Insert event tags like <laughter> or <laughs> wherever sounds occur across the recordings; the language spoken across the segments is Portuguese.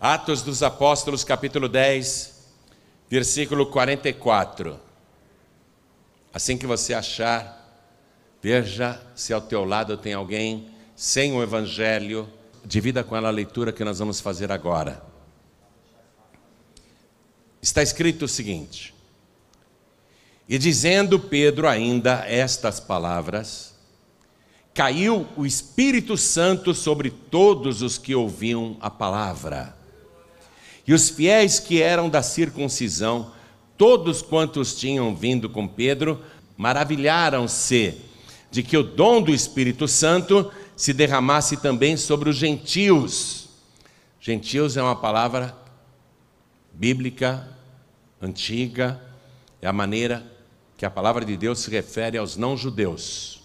Atos dos Apóstolos, capítulo 10, versículo 44. Assim que você achar, veja se ao teu lado tem alguém sem o Evangelho, divida com ela a leitura que nós vamos fazer agora. Está escrito o seguinte: E dizendo Pedro ainda estas palavras, caiu o Espírito Santo sobre todos os que ouviam a palavra e os fiéis que eram da circuncisão, todos quantos tinham vindo com Pedro, maravilharam-se de que o dom do Espírito Santo se derramasse também sobre os gentios. Gentios é uma palavra bíblica, antiga, é a maneira que a palavra de Deus se refere aos não-judeus.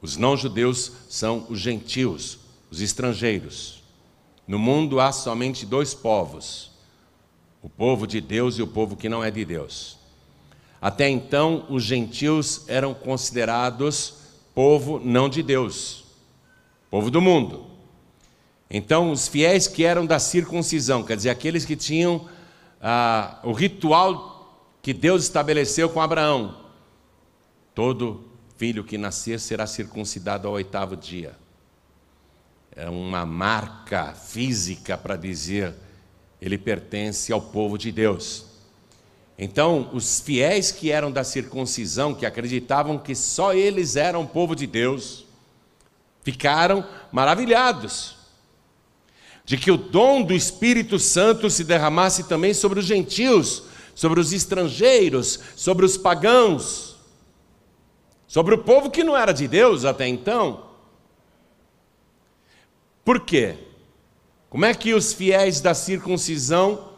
Os não-judeus são os gentios, os estrangeiros. No mundo há somente dois povos: o povo de Deus e o povo que não é de Deus. Até então, os gentios eram considerados povo não de Deus, povo do mundo. Então, os fiéis que eram da circuncisão, quer dizer, aqueles que tinham ah, o ritual que Deus estabeleceu com Abraão: todo filho que nascer será circuncidado ao oitavo dia. É uma marca física para dizer ele pertence ao povo de Deus. Então, os fiéis que eram da circuncisão, que acreditavam que só eles eram povo de Deus, ficaram maravilhados de que o dom do Espírito Santo se derramasse também sobre os gentios, sobre os estrangeiros, sobre os pagãos, sobre o povo que não era de Deus até então. Por quê? Como é que os fiéis da circuncisão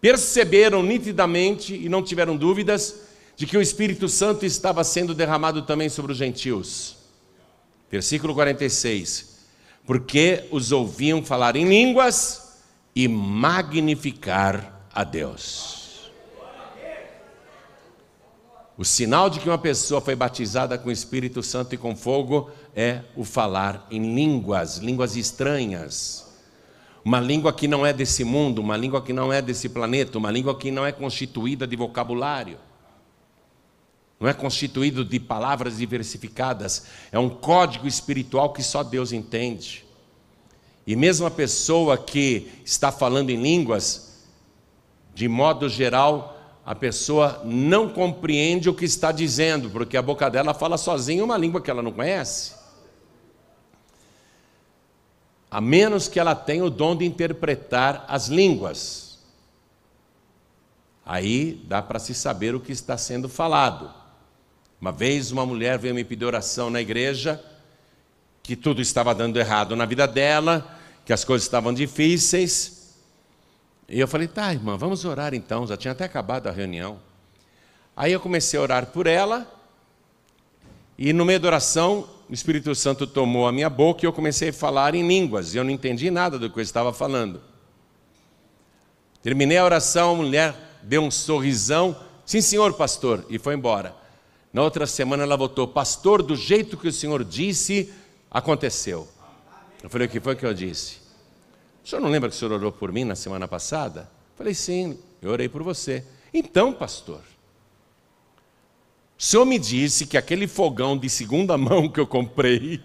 perceberam nitidamente e não tiveram dúvidas de que o Espírito Santo estava sendo derramado também sobre os gentios? Versículo 46. Porque os ouviam falar em línguas e magnificar a Deus. O sinal de que uma pessoa foi batizada com o Espírito Santo e com fogo é o falar em línguas, línguas estranhas. Uma língua que não é desse mundo, uma língua que não é desse planeta, uma língua que não é constituída de vocabulário. Não é constituído de palavras diversificadas, é um código espiritual que só Deus entende. E mesmo a pessoa que está falando em línguas, de modo geral, a pessoa não compreende o que está dizendo, porque a boca dela fala sozinha uma língua que ela não conhece a menos que ela tenha o dom de interpretar as línguas. Aí dá para se saber o que está sendo falado. Uma vez uma mulher veio me pedir oração na igreja, que tudo estava dando errado na vida dela, que as coisas estavam difíceis. E eu falei, tá, irmã, vamos orar então. Já tinha até acabado a reunião. Aí eu comecei a orar por ela, e no meio da oração o Espírito Santo tomou a minha boca e eu comecei a falar em línguas. E eu não entendi nada do que eu estava falando. Terminei a oração, a mulher deu um sorrisão. Sim, senhor, pastor. E foi embora. Na outra semana ela voltou. Pastor, do jeito que o senhor disse, aconteceu. Eu falei, o que foi que eu disse? O senhor não lembra que o senhor orou por mim na semana passada? Eu falei, sim, eu orei por você. Então, pastor, o senhor me disse que aquele fogão de segunda mão que eu comprei,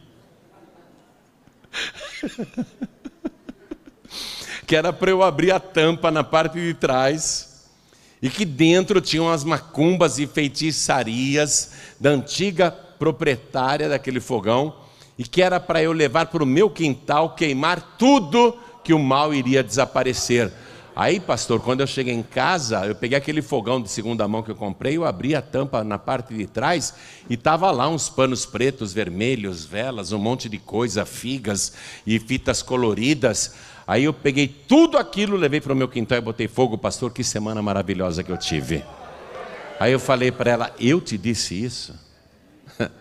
<laughs> que era para eu abrir a tampa na parte de trás, e que dentro tinham as macumbas e feitiçarias da antiga proprietária daquele fogão, e que era para eu levar para o meu quintal, queimar tudo, que o mal iria desaparecer. Aí, pastor, quando eu cheguei em casa, eu peguei aquele fogão de segunda mão que eu comprei, eu abri a tampa na parte de trás e tava lá uns panos pretos, vermelhos, velas, um monte de coisa, figas e fitas coloridas. Aí eu peguei tudo aquilo, levei para o meu quintal e botei fogo, pastor, que semana maravilhosa que eu tive. Aí eu falei para ela: "Eu te disse isso?" <laughs>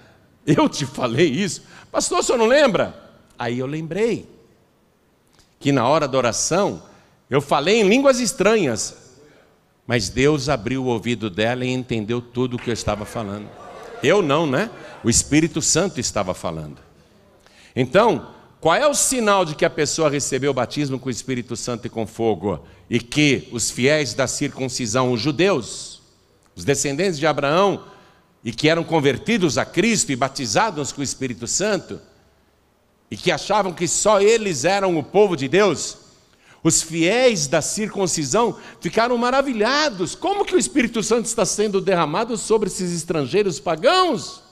Eu te falei isso. Pastor, o senhor não lembra? Aí eu lembrei que na hora da oração, eu falei em línguas estranhas, mas Deus abriu o ouvido dela e entendeu tudo o que eu estava falando. Eu não, né? O Espírito Santo estava falando. Então, qual é o sinal de que a pessoa recebeu o batismo com o Espírito Santo e com fogo? E que os fiéis da circuncisão, os judeus, os descendentes de Abraão, e que eram convertidos a Cristo e batizados com o Espírito Santo, e que achavam que só eles eram o povo de Deus, os fiéis da circuncisão ficaram maravilhados. Como que o Espírito Santo está sendo derramado sobre esses estrangeiros pagãos?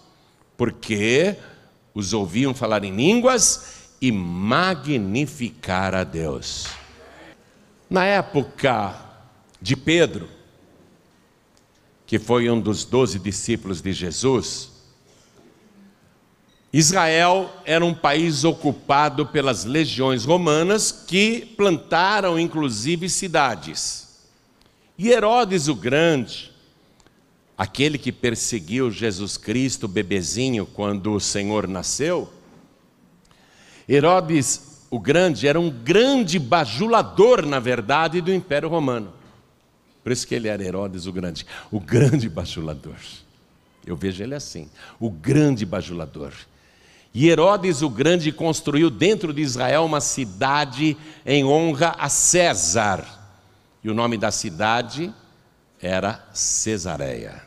Porque os ouviam falar em línguas e magnificar a Deus. Na época de Pedro, que foi um dos doze discípulos de Jesus, Israel era um país ocupado pelas legiões romanas que plantaram inclusive cidades. E Herodes o Grande, aquele que perseguiu Jesus Cristo, bebezinho, quando o Senhor nasceu, Herodes o Grande era um grande bajulador, na verdade, do Império Romano. Por isso que ele era Herodes o Grande, o grande bajulador. Eu vejo ele assim, o grande bajulador e Herodes o Grande construiu dentro de Israel uma cidade em honra a César. E o nome da cidade era Cesareia.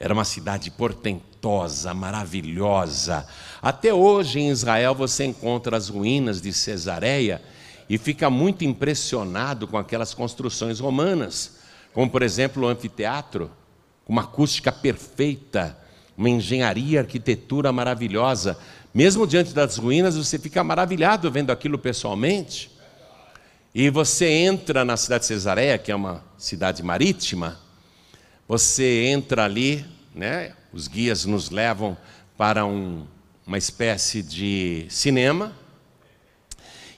Era uma cidade portentosa, maravilhosa. Até hoje em Israel você encontra as ruínas de Cesareia e fica muito impressionado com aquelas construções romanas, como por exemplo o anfiteatro, com uma acústica perfeita uma engenharia, arquitetura maravilhosa. Mesmo diante das ruínas, você fica maravilhado vendo aquilo pessoalmente. E você entra na cidade de Cesareia, que é uma cidade marítima, você entra ali, né? os guias nos levam para um, uma espécie de cinema,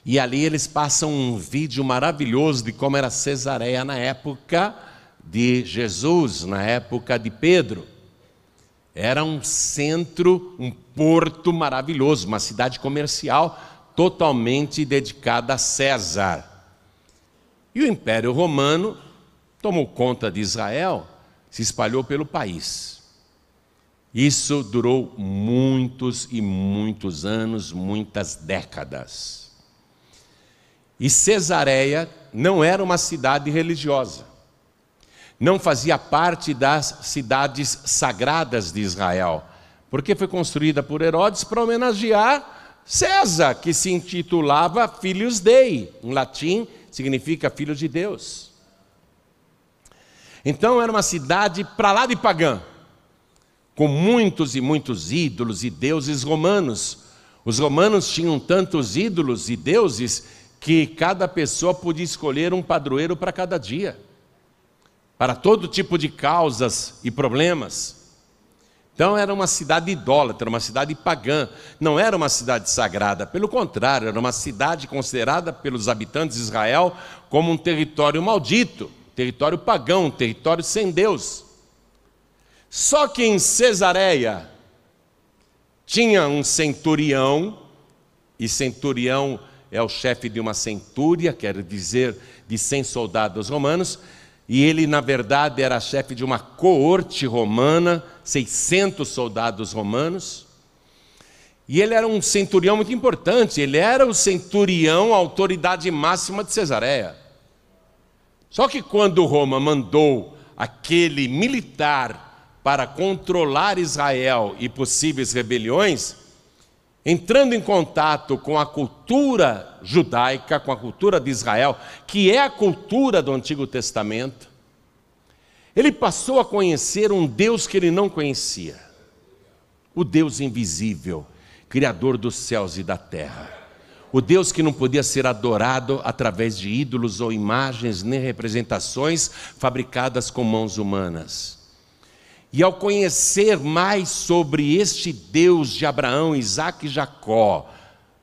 e ali eles passam um vídeo maravilhoso de como era Cesareia na época de Jesus, na época de Pedro. Era um centro, um porto maravilhoso, uma cidade comercial totalmente dedicada a César. E o Império Romano tomou conta de Israel, se espalhou pelo país. Isso durou muitos e muitos anos, muitas décadas. E Cesareia não era uma cidade religiosa não fazia parte das cidades sagradas de Israel, porque foi construída por Herodes para homenagear César, que se intitulava Filhos Dei, em latim significa Filho de Deus. Então era uma cidade para lá de pagã, com muitos e muitos ídolos e deuses romanos. Os romanos tinham tantos ídolos e deuses que cada pessoa podia escolher um padroeiro para cada dia para todo tipo de causas e problemas. Então era uma cidade idólatra, uma cidade pagã, não era uma cidade sagrada, pelo contrário, era uma cidade considerada pelos habitantes de Israel como um território maldito, território pagão, território sem Deus. Só que em Cesareia tinha um centurião, e centurião é o chefe de uma centúria, quer dizer, de 100 soldados romanos, e ele, na verdade, era chefe de uma coorte romana, 600 soldados romanos. E ele era um centurião muito importante, ele era o centurião, a autoridade máxima de Cesareia. Só que quando Roma mandou aquele militar para controlar Israel e possíveis rebeliões, entrando em contato com a cultura judaica, com a cultura de Israel, que é a cultura do Antigo Testamento, ele passou a conhecer um Deus que ele não conhecia, o Deus invisível, Criador dos céus e da terra. O Deus que não podia ser adorado através de ídolos ou imagens nem representações fabricadas com mãos humanas e ao conhecer mais sobre este Deus de Abraão, Isaac e Jacó,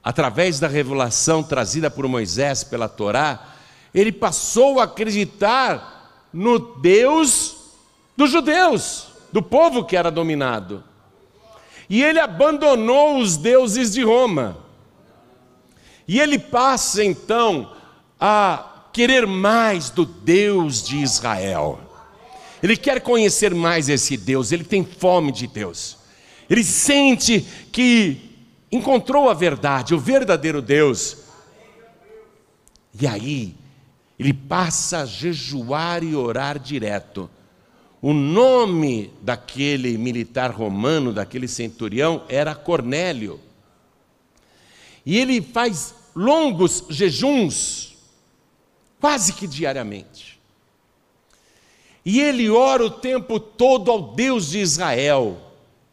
através da revelação trazida por Moisés pela Torá, ele passou a acreditar no Deus dos judeus, do povo que era dominado. E ele abandonou os deuses de Roma. E ele passa então a querer mais do Deus de Israel. Ele quer conhecer mais esse Deus, ele tem fome de Deus. Ele sente que encontrou a verdade, o verdadeiro Deus. E aí, ele passa a jejuar e orar direto. O nome daquele militar romano, daquele centurião, era Cornélio. E ele faz longos jejuns, quase que diariamente. E ele ora o tempo todo ao Deus de Israel.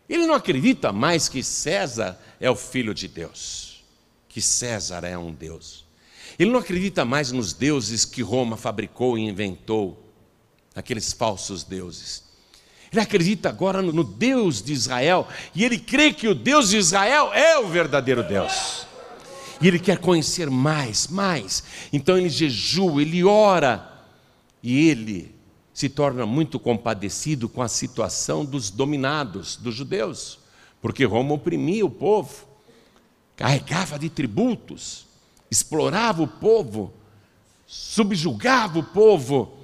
Ele não acredita mais que César é o filho de Deus, que César é um Deus. Ele não acredita mais nos deuses que Roma fabricou e inventou, aqueles falsos deuses. Ele acredita agora no Deus de Israel e ele crê que o Deus de Israel é o verdadeiro Deus. E ele quer conhecer mais, mais. Então ele jejua, ele ora e ele se torna muito compadecido com a situação dos dominados, dos judeus, porque Roma oprimia o povo, carregava de tributos, explorava o povo, subjugava o povo.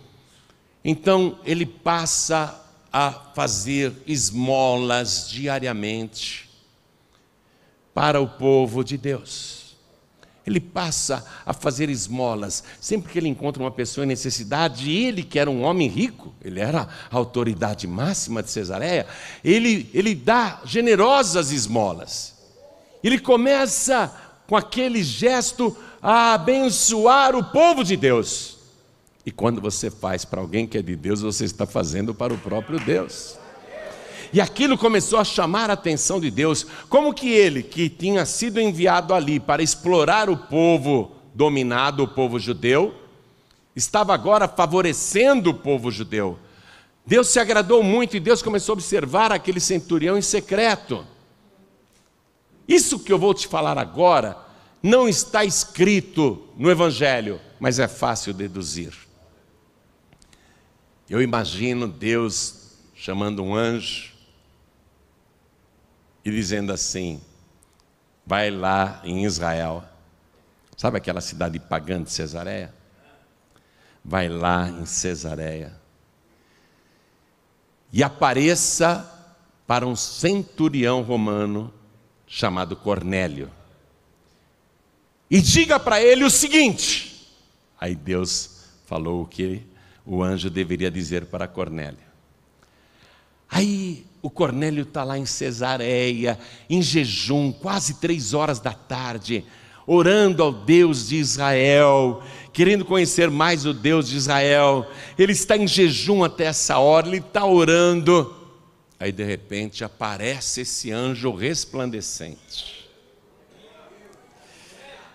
Então ele passa a fazer esmolas diariamente para o povo de Deus. Ele passa a fazer esmolas. Sempre que ele encontra uma pessoa em necessidade, ele, que era um homem rico, ele era a autoridade máxima de Cesareia, ele, ele dá generosas esmolas. Ele começa com aquele gesto a abençoar o povo de Deus. E quando você faz para alguém que é de Deus, você está fazendo para o próprio Deus e aquilo começou a chamar a atenção de Deus. Como que ele, que tinha sido enviado ali para explorar o povo dominado, o povo judeu, estava agora favorecendo o povo judeu? Deus se agradou muito e Deus começou a observar aquele centurião em secreto. Isso que eu vou te falar agora não está escrito no Evangelho, mas é fácil deduzir. Eu imagino Deus chamando um anjo e dizendo assim: vai lá em Israel, sabe aquela cidade pagã de Cesareia? Vai lá em Cesareia e apareça para um centurião romano chamado Cornélio. E diga para ele o seguinte: aí Deus falou o que o anjo deveria dizer para Cornélio. Aí o Cornélio está lá em Cesareia, em jejum, quase três horas da tarde, orando ao Deus de Israel, querendo conhecer mais o Deus de Israel. Ele está em jejum até essa hora, ele está orando. Aí de repente aparece esse anjo resplandecente.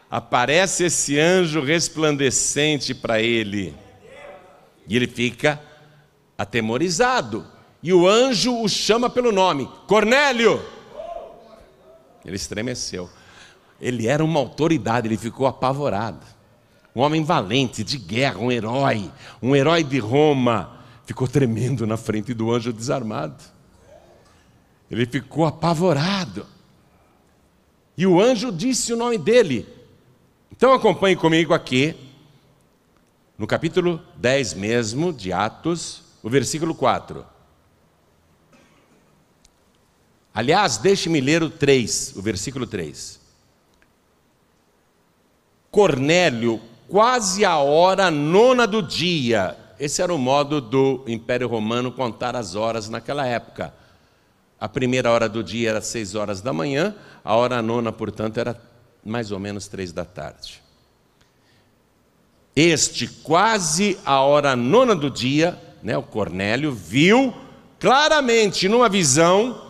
Aparece esse anjo resplandecente para ele. E ele fica atemorizado e o anjo o chama pelo nome: Cornélio! Ele estremeceu. Ele era uma autoridade, ele ficou apavorado. Um homem valente, de guerra, um herói, um herói de Roma, ficou tremendo na frente do anjo desarmado. Ele ficou apavorado. E o anjo disse o nome dele. Então acompanhe comigo aqui, no capítulo 10 mesmo de Atos, o versículo 4. Aliás, deixe-me ler o 3, o versículo 3. Cornélio, quase a hora nona do dia. Esse era o modo do Império Romano contar as horas naquela época. A primeira hora do dia era seis horas da manhã, a hora nona, portanto, era mais ou menos três da tarde. Este, quase a hora nona do dia, né, o Cornélio viu claramente numa visão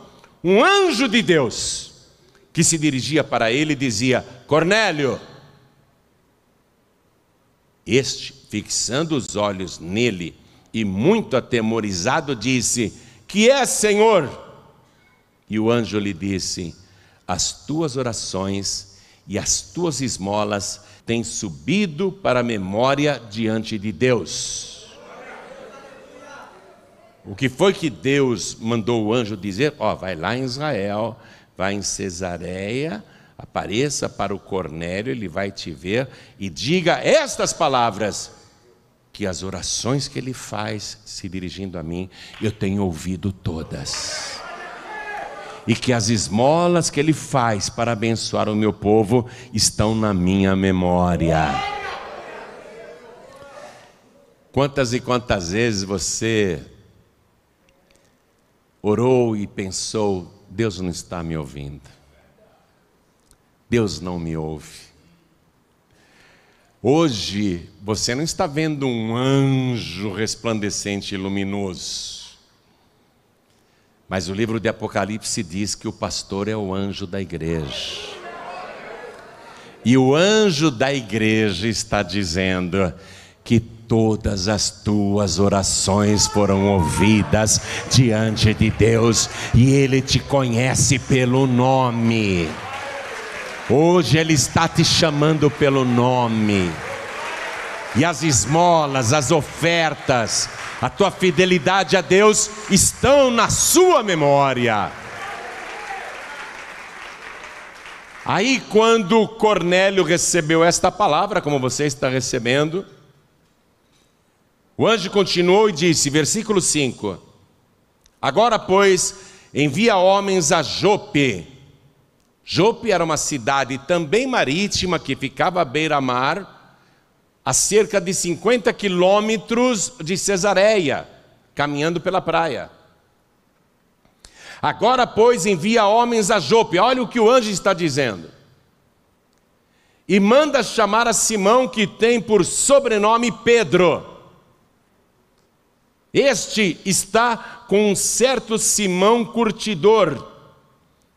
um anjo de Deus que se dirigia para ele e dizia: Cornélio. Este, fixando os olhos nele e muito atemorizado, disse: Que é, Senhor? E o anjo lhe disse: As tuas orações e as tuas esmolas têm subido para a memória diante de Deus. O que foi que Deus mandou o anjo dizer? Ó, oh, vai lá em Israel, vai em Cesareia, apareça para o Cornélio, ele vai te ver e diga estas palavras que as orações que ele faz se dirigindo a mim, eu tenho ouvido todas. E que as esmolas que ele faz para abençoar o meu povo estão na minha memória. Quantas e quantas vezes você orou e pensou: Deus não está me ouvindo, Deus não me ouve. Hoje você não está vendo um anjo resplandecente e luminoso, mas o livro de Apocalipse diz que o pastor é o anjo da igreja. E o anjo da igreja está dizendo que todas as tuas orações foram ouvidas diante de Deus e Ele te conhece pelo nome. Hoje Ele está te chamando pelo nome. E as esmolas, as ofertas, a tua fidelidade a Deus estão na sua memória. Aí, quando Cornélio recebeu esta palavra, como você está recebendo, o anjo continuou e disse, versículo 5: Agora, pois, envia homens a Jope. Jope era uma cidade também marítima que ficava à beira-mar, a cerca de 50 quilômetros de Cesareia, caminhando pela praia. Agora, pois, envia homens a Jope. Olha o que o anjo está dizendo. E manda chamar a Simão, que tem por sobrenome Pedro. Este está com um certo Simão curtidor,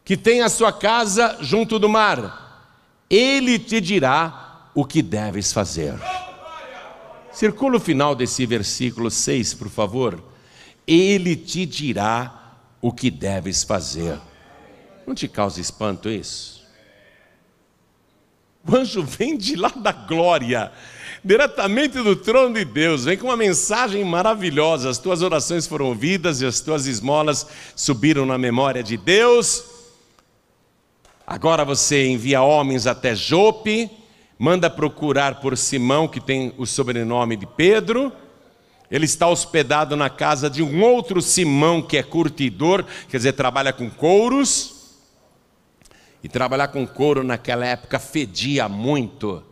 que tem a sua casa junto do mar. Ele te dirá o que deves fazer. Circula o final desse versículo 6, por favor. Ele te dirá o que deves fazer. Não te causa espanto isso? O anjo vem de lá da glória diretamente do trono de Deus. Vem com uma mensagem maravilhosa. As tuas orações foram ouvidas e as tuas esmolas subiram na memória de Deus. Agora você envia homens até Jope, manda procurar por Simão, que tem o sobrenome de Pedro. Ele está hospedado na casa de um outro Simão que é curtidor, quer dizer, trabalha com couros. E trabalhar com couro naquela época fedia muito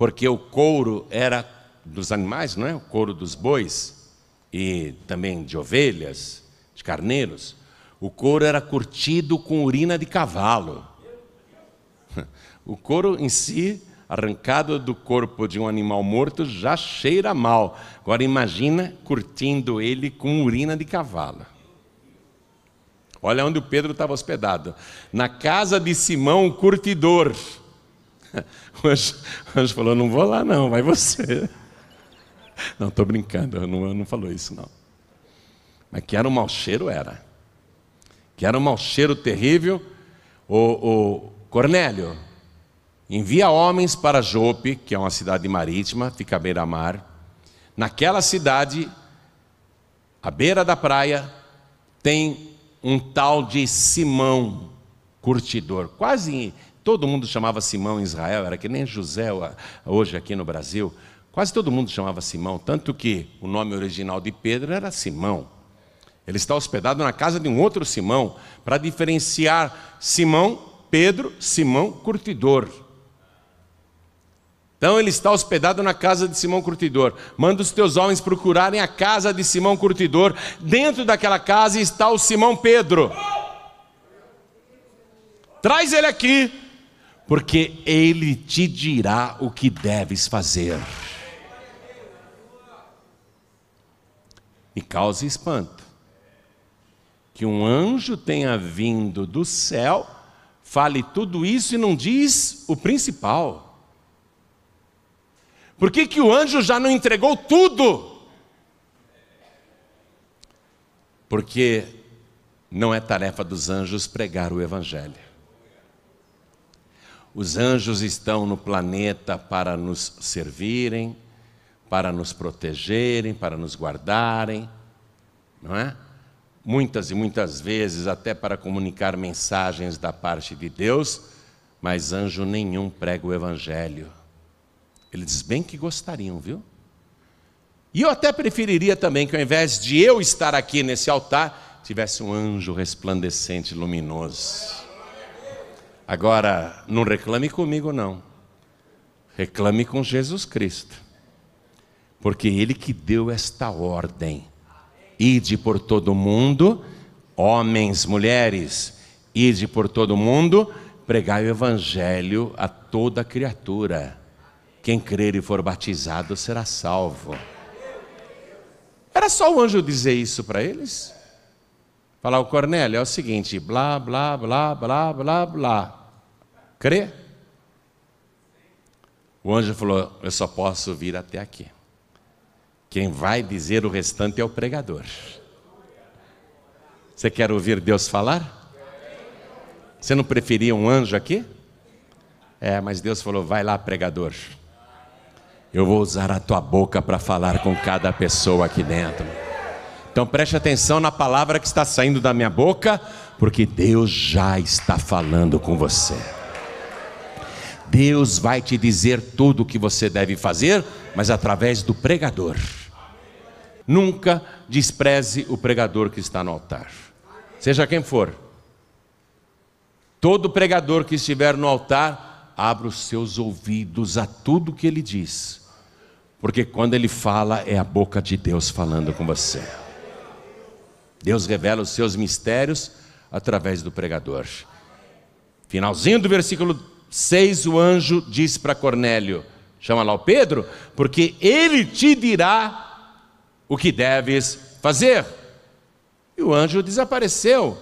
porque o couro era dos animais, não é? O couro dos bois e também de ovelhas, de carneiros. O couro era curtido com urina de cavalo. <laughs> O couro em si, arrancado do corpo de um animal morto, já cheira mal. Agora imagina curtindo ele com urina de cavalo. Olha onde o Pedro estava hospedado. Na casa de Simão, o curtidor. O anjo, o anjo falou: Não vou lá, não, vai você. Não, estou brincando, não, não falou isso, não. Mas que era um mau cheiro, era. Que era um mau cheiro terrível. O, o Cornélio envia homens para Jope, que é uma cidade marítima, fica à beira-mar. Naquela cidade, à beira da praia, tem um tal de Simão, curtidor, quase Todo mundo chamava Simão em Israel, era que nem José hoje aqui no Brasil. Quase todo mundo chamava Simão, tanto que o nome original de Pedro era Simão. Ele está hospedado na casa de um outro Simão, para diferenciar Simão, Pedro, Simão Curtidor. Então ele está hospedado na casa de Simão Curtidor. Manda os teus homens procurarem a casa de Simão Curtidor. Dentro daquela casa está o Simão Pedro. Traz ele aqui, porque ele te dirá o que deves fazer. E causa espanto que um anjo tenha vindo do céu, fale tudo isso e não diz o principal. Por que, que o anjo já não entregou tudo? Porque não é tarefa dos anjos pregar o Evangelho. Os anjos estão no planeta para nos servirem, para nos protegerem, para nos guardarem, não é? Muitas e muitas vezes, até para comunicar mensagens da parte de Deus, mas anjo nenhum prega o Evangelho. Eles bem que gostariam, viu? E eu até preferiria também que, ao invés de eu estar aqui nesse altar, tivesse um anjo resplandecente, luminoso. Agora, não reclame comigo, não. Reclame com Jesus Cristo. Porque Ele que deu esta ordem. Ide por todo o mundo, homens, mulheres, ide por todo o mundo, pregai o Evangelho a toda criatura. Quem crer e for batizado será salvo. Era só o anjo dizer isso para eles? Falar, o Cornélio, é o seguinte, blá, blá, blá, blá, blá, blá. Crê? O anjo falou: Eu só posso vir até aqui. Quem vai dizer o restante é o pregador. Você quer ouvir Deus falar? Você não preferia um anjo aqui? É, mas Deus falou: Vai lá, pregador. Eu vou usar a tua boca para falar com cada pessoa aqui dentro. Então preste atenção na palavra que está saindo da minha boca, porque Deus já está falando com você. Deus vai te dizer tudo o que você deve fazer, mas através do pregador. Nunca despreze o pregador que está no altar, seja quem for. Todo pregador que estiver no altar, abra os seus ouvidos a tudo que ele diz, porque quando ele fala, é a boca de Deus falando com você. Deus revela os seus mistérios através do pregador. Finalzinho do versículo Seis, o anjo disse para Cornélio: chama lá o Pedro, porque ele te dirá o que deves fazer. E o anjo desapareceu.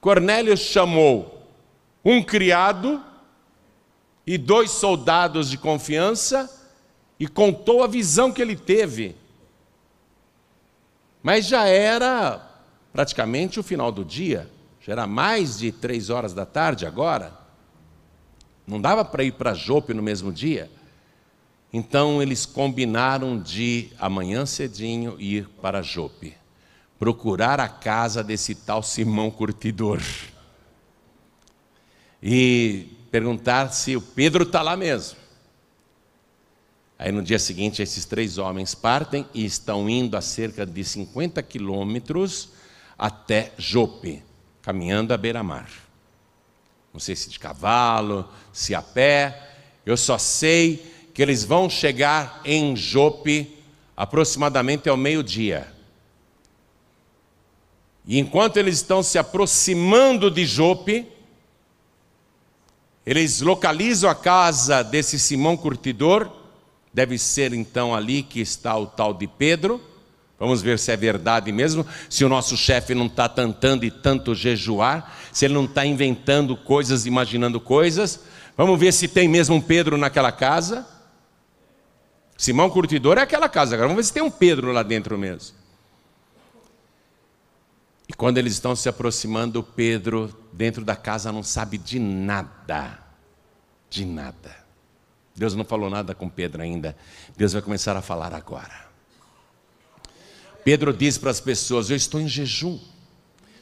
Cornélio chamou um criado e dois soldados de confiança e contou a visão que ele teve. Mas já era praticamente o final do dia, já era mais de três horas da tarde agora. Não dava para ir para Jope no mesmo dia. Então eles combinaram de amanhã cedinho ir para Jope, procurar a casa desse tal Simão Curtidor e perguntar se o Pedro está lá mesmo. Aí no dia seguinte, esses três homens partem e estão indo a cerca de 50 quilômetros até Jope, caminhando à beira-mar. Não sei se de cavalo, se a pé. Eu só sei que eles vão chegar em Jope aproximadamente ao meio-dia. E enquanto eles estão se aproximando de Jope, eles localizam a casa desse Simão Curtidor, deve ser então ali que está o tal de Pedro Vamos ver se é verdade mesmo, se o nosso chefe não está tantando e tanto jejuar, se ele não está inventando coisas, imaginando coisas. Vamos ver se tem mesmo um Pedro naquela casa. Simão Curtidor é aquela casa, agora vamos ver se tem um Pedro lá dentro mesmo. E quando eles estão se aproximando, Pedro, dentro da casa, não sabe de nada. De nada. Deus não falou nada com Pedro ainda. Deus vai começar a falar agora. Pedro diz para as pessoas: Eu estou em jejum,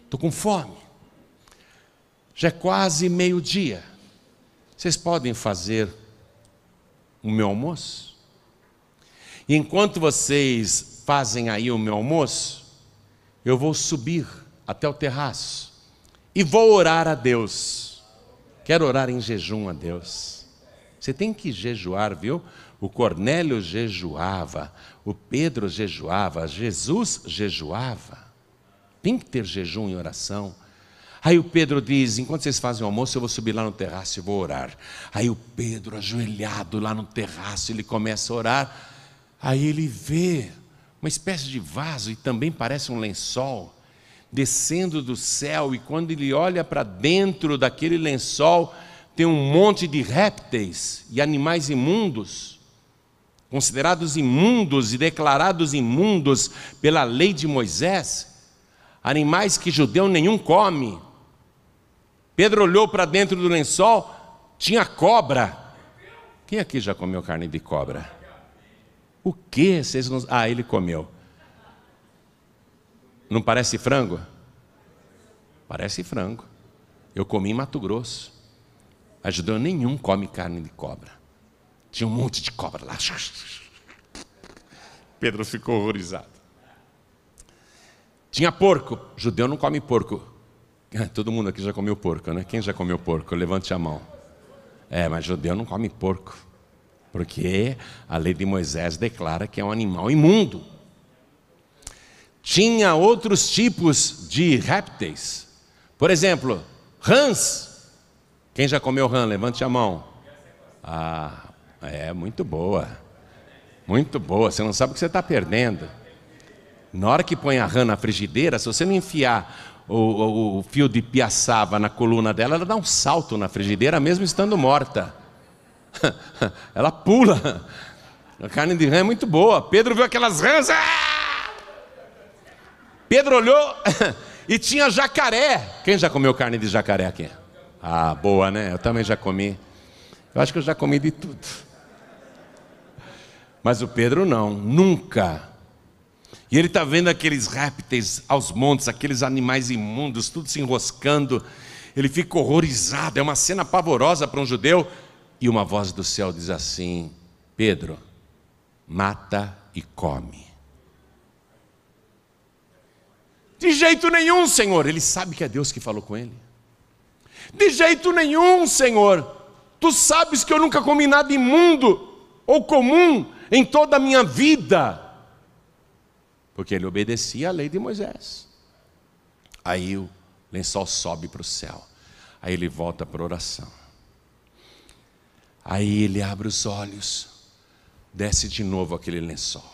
estou com fome, já é quase meio-dia. Vocês podem fazer o meu almoço? E enquanto vocês fazem aí o meu almoço, eu vou subir até o terraço e vou orar a Deus. Quero orar em jejum a Deus. Você tem que jejuar, viu? O Cornélio jejuava, o Pedro jejuava, Jesus jejuava. Tem que ter jejum e oração. Aí o Pedro diz: Enquanto vocês fazem o almoço, eu vou subir lá no terraço e vou orar. Aí o Pedro, ajoelhado lá no terraço, ele começa a orar. Aí ele vê uma espécie de vaso e também parece um lençol descendo do céu. E quando ele olha para dentro daquele lençol, tem um monte de répteis e animais imundos considerados imundos e declarados imundos pela lei de Moisés, animais que judeu nenhum come. Pedro olhou para dentro do lençol, tinha cobra. Quem aqui já comeu carne de cobra? O que vocês não. Ah, ele comeu. Não parece frango? Parece frango. Eu comi em Mato Grosso. A judeu nenhum come carne de cobra. Tinha um monte de cobra lá. <laughs> Pedro ficou horrorizado. Tinha porco. Judeu não come porco. Ah, todo mundo aqui já comeu porco, né? Quem já comeu porco? Levante a mão. É, mas judeu não come porco. Porque a lei de Moisés declara que é um animal imundo. Tinha outros tipos de répteis. Por exemplo, rãs. Quem já comeu rã? Levante a mão. Ah, é, muito boa. Muito boa. Você não sabe o que você está perdendo. Na hora que põe a rã na frigideira, se você não enfiar o, o, o fio de piaçava na coluna dela, ela dá um salto na frigideira, mesmo estando morta. <laughs> ela pula. A carne de rã é muito boa. Pedro viu aquelas rãs. Ah! Pedro olhou <laughs> e tinha jacaré. Quem já comeu carne de jacaré aqui? Ah, boa, né? Eu também já comi. Eu acho que eu já comi de tudo. Mas o Pedro não, nunca. E ele está vendo aqueles répteis aos montes, aqueles animais imundos, tudo se enroscando. Ele fica horrorizado, é uma cena pavorosa para um judeu. E uma voz do céu diz assim: Pedro, mata e come. De jeito nenhum, Senhor. Ele sabe que é Deus que falou com ele. De jeito nenhum, Senhor. Tu sabes que eu nunca comi nada imundo ou comum em toda a minha vida. Porque ele obedecia à lei de Moisés. Aí o lençol sobe para o céu. Aí ele volta para a oração. Aí ele abre os olhos, desce de novo aquele lençol,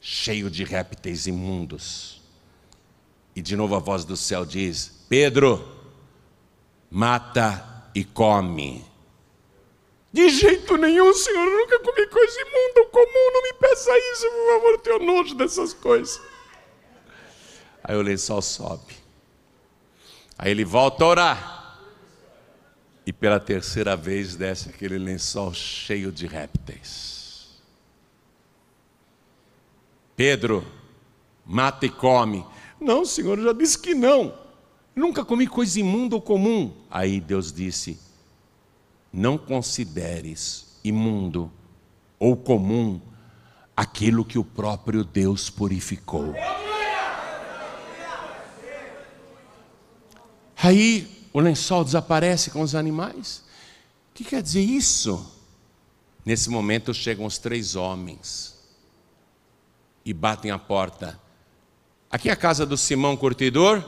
cheio de répteis imundos. E de novo a voz do céu diz: Pedro, mata e come. De jeito nenhum, senhor, eu nunca comi coisa imunda, ou comum, não me peça isso, por favor, eu tenho nojo dessas coisas. Aí o lençol sobe. Aí ele volta a orar. E pela terceira vez desce aquele lençol cheio de répteis. Pedro, mata e come. Não, senhor, eu já disse que não. nunca comi coisa imunda ou comum. Aí Deus disse: não consideres imundo ou comum aquilo que o próprio Deus purificou. Aí o lençol desaparece com os animais. O que quer dizer isso? Nesse momento chegam os três homens e batem a porta. Aqui é a casa do Simão Curtidor.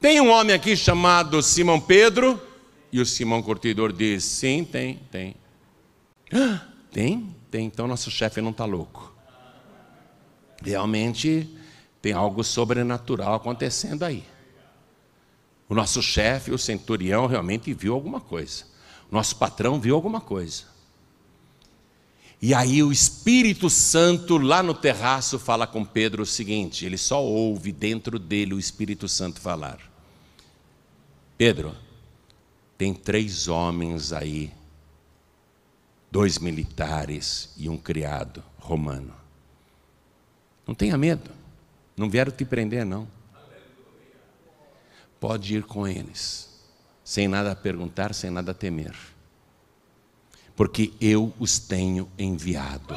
Tem um homem aqui chamado Simão Pedro. E o Simão Curtidor diz: Sim, tem, tem. Ah, tem? Tem. Então nosso chefe não está louco. Realmente tem algo sobrenatural acontecendo aí. O nosso chefe, o centurião, realmente viu alguma coisa. nosso patrão viu alguma coisa. E aí o Espírito Santo, lá no terraço, fala com Pedro o seguinte: ele só ouve dentro dele o Espírito Santo falar. Pedro, tem três homens aí, dois militares e um criado romano. Não tenha medo, não vieram te prender, não. Pode ir com eles, sem nada a perguntar, sem nada a temer, porque eu os tenho enviado.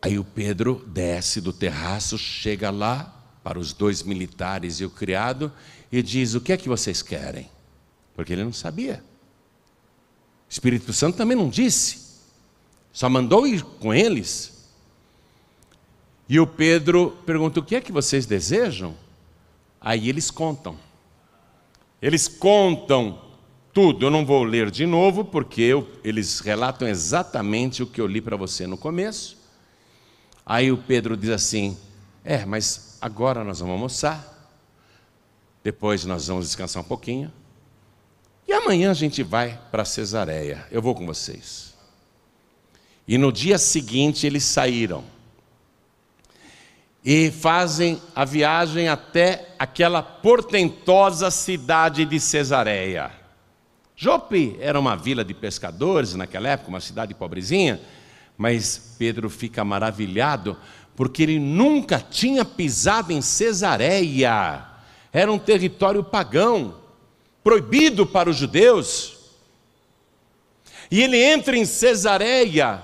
Aí o Pedro desce do terraço, chega lá, para os dois militares e o criado e diz: O que é que vocês querem? Porque ele não sabia. O Espírito Santo também não disse, só mandou ir com eles. E o Pedro pergunta: O que é que vocês desejam? Aí eles contam. Eles contam tudo. Eu não vou ler de novo, porque eu, eles relatam exatamente o que eu li para você no começo. Aí o Pedro diz assim: É, mas agora nós vamos almoçar, depois nós vamos descansar um pouquinho, e amanhã a gente vai para Cesareia, eu vou com vocês. E no dia seguinte eles saíram e fazem a viagem até aquela portentosa cidade de Cesareia. Jope era uma vila de pescadores naquela época, uma cidade pobrezinha, mas Pedro fica maravilhado porque ele nunca tinha pisado em Cesareia, era um território pagão, proibido para os judeus. E ele entra em Cesareia,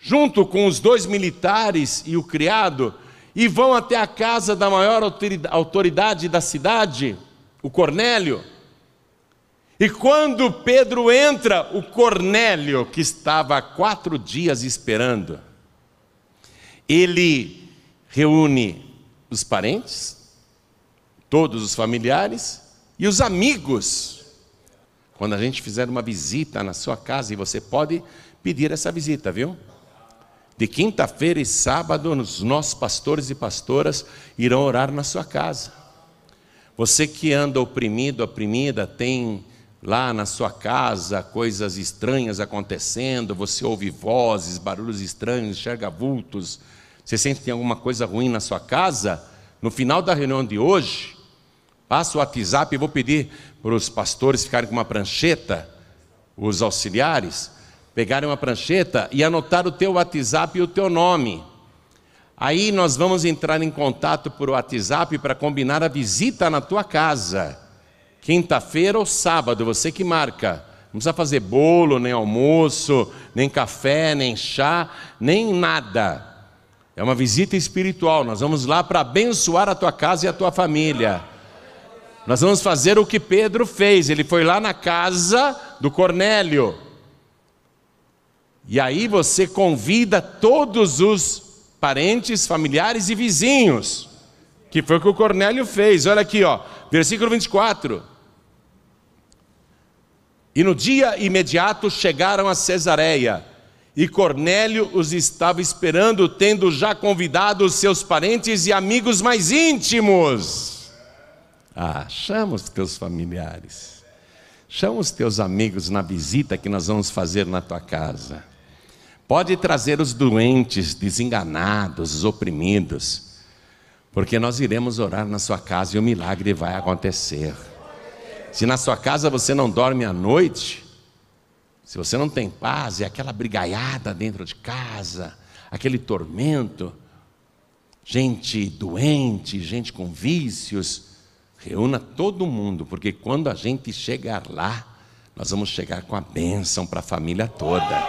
junto com os dois militares e o criado, e vão até a casa da maior autoridade da cidade, o Cornélio. E quando Pedro entra, o Cornélio, que estava há quatro dias esperando, ele reúne os parentes, todos os familiares e os amigos. Quando a gente fizer uma visita na sua casa, e você pode pedir essa visita, viu? De quinta-feira e sábado, os nossos pastores e pastoras irão orar na sua casa. Você que anda oprimido, oprimida, tem lá na sua casa coisas estranhas acontecendo, você ouve vozes, barulhos estranhos, enxerga vultos, você sente que tem alguma coisa ruim na sua casa? No final da reunião de hoje, passa o WhatsApp e vou pedir para os pastores ficarem com uma prancheta, os auxiliares, pegarem uma prancheta e anotar o teu WhatsApp e o teu nome. Aí nós vamos entrar em contato por WhatsApp para combinar a visita na tua casa. Quinta-feira ou sábado, você que marca. Não precisa fazer bolo, nem almoço, nem café, nem chá, nem nada. É uma visita espiritual. Nós vamos lá para abençoar a tua casa e a tua família. Nós vamos fazer o que Pedro fez. Ele foi lá na casa do Cornélio. E aí você convida todos os parentes, familiares e vizinhos. Que foi o que o Cornélio fez. Olha aqui, ó, versículo 24. E no dia imediato chegaram a Cesareia e Cornélio os estava esperando, tendo já convidado os seus parentes e amigos mais íntimos. Ah, chama os teus familiares, chama os teus amigos na visita que nós vamos fazer na tua casa. Pode trazer os doentes, desenganados, os oprimidos, porque nós iremos orar na sua casa e o milagre vai acontecer. Se na sua casa você não dorme à noite, se você não tem paz, é aquela brigaiada dentro de casa, aquele tormento, gente doente, gente com vícios. Reúna todo mundo, porque quando a gente chegar lá, nós vamos chegar com a bênção para a família toda.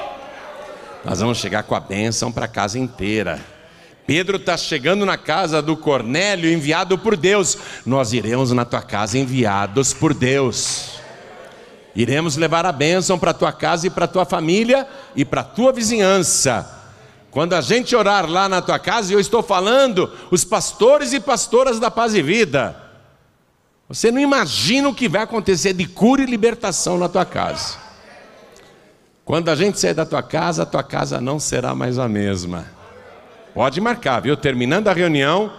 Nós vamos chegar com a bênção para a casa inteira. Pedro está chegando na casa do Cornélio, enviado por Deus. Nós iremos na tua casa, enviados por Deus. Iremos levar a bênção para tua casa e para tua família e para tua vizinhança. Quando a gente orar lá na tua casa, eu estou falando os pastores e pastoras da paz e vida. Você não imagina o que vai acontecer de cura e libertação na tua casa. Quando a gente sair da tua casa, a tua casa não será mais a mesma. Pode marcar, viu? Terminando a reunião,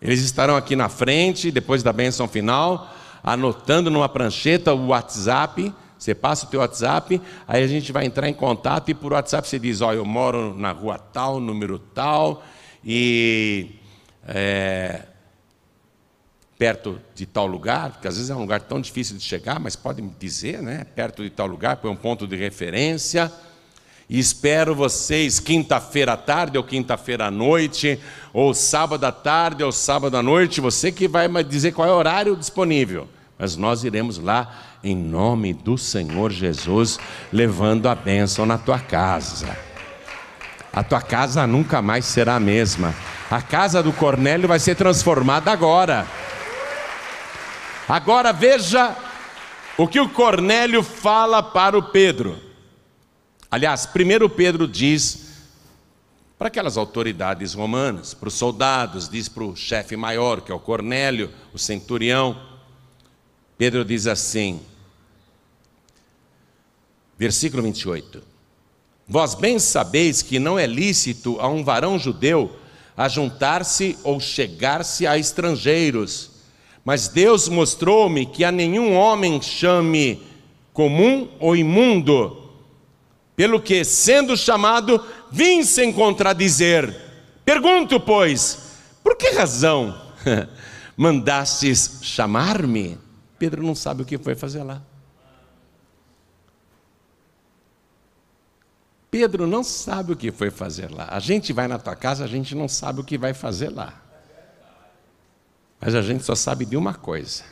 eles estarão aqui na frente, depois da bênção final anotando numa prancheta o WhatsApp. Você passa o teu WhatsApp, aí a gente vai entrar em contato e por WhatsApp você diz, ó, oh, eu moro na rua tal, número tal, e é, perto de tal lugar, porque às vezes é um lugar tão difícil de chegar, mas pode me dizer, né? Perto de tal lugar, põe um ponto de referência. E espero vocês quinta-feira à tarde, ou quinta-feira à noite, ou sábado à tarde, ou sábado à noite. Você que vai me dizer qual é o horário disponível. Mas nós iremos lá em nome do Senhor Jesus, levando a bênção na tua casa. A tua casa nunca mais será a mesma. A casa do Cornélio vai ser transformada agora. Agora veja o que o Cornélio fala para o Pedro. Aliás, primeiro Pedro diz para aquelas autoridades romanas, para os soldados, diz para o chefe maior, que é o Cornélio, o centurião Pedro diz assim, versículo 28. Vós bem sabeis que não é lícito a um varão judeu ajuntar-se ou chegar-se a estrangeiros, mas Deus mostrou-me que a nenhum homem chame comum ou imundo, pelo que, sendo chamado, vim sem contradizer. Pergunto, pois, por que razão <laughs> mandastes chamar-me? Pedro não sabe o que foi fazer lá. Pedro não sabe o que foi fazer lá. A gente vai na tua casa, a gente não sabe o que vai fazer lá. Mas a gente só sabe de uma coisa.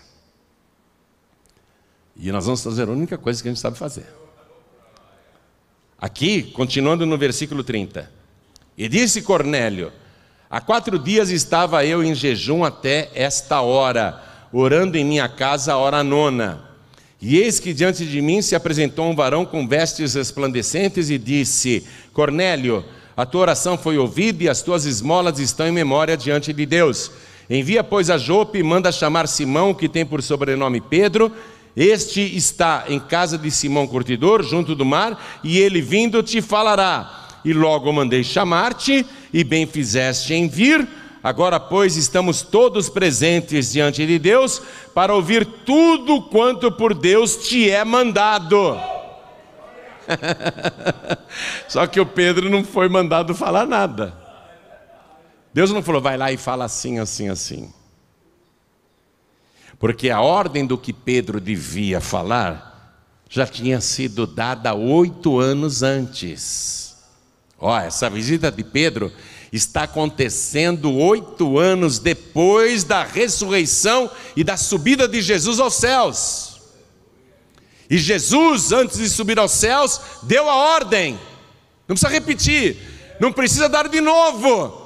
E nós vamos fazer a única coisa que a gente sabe fazer. Aqui, continuando no versículo 30. E disse Cornélio: Há quatro dias estava eu em jejum até esta hora orando em minha casa a hora nona. E eis que diante de mim se apresentou um varão com vestes resplandecentes e disse: Cornélio, a tua oração foi ouvida e as tuas esmolas estão em memória diante de Deus. Envia, pois, a Jope e manda chamar Simão, que tem por sobrenome Pedro. Este está em casa de Simão Curtidor, junto do mar, e ele vindo te falará. E logo mandei chamar-te, e bem fizeste em vir Agora, pois, estamos todos presentes diante de Deus para ouvir tudo quanto por Deus te é mandado. <laughs> Só que o Pedro não foi mandado falar nada. Deus não falou, vai lá e fala assim, assim, assim. Porque a ordem do que Pedro devia falar já tinha sido dada oito anos antes. Ó, essa visita de Pedro está acontecendo oito anos depois da ressurreição e da subida de Jesus aos céus. E Jesus, antes de subir aos céus, deu a ordem, não precisa repetir, não precisa dar de novo.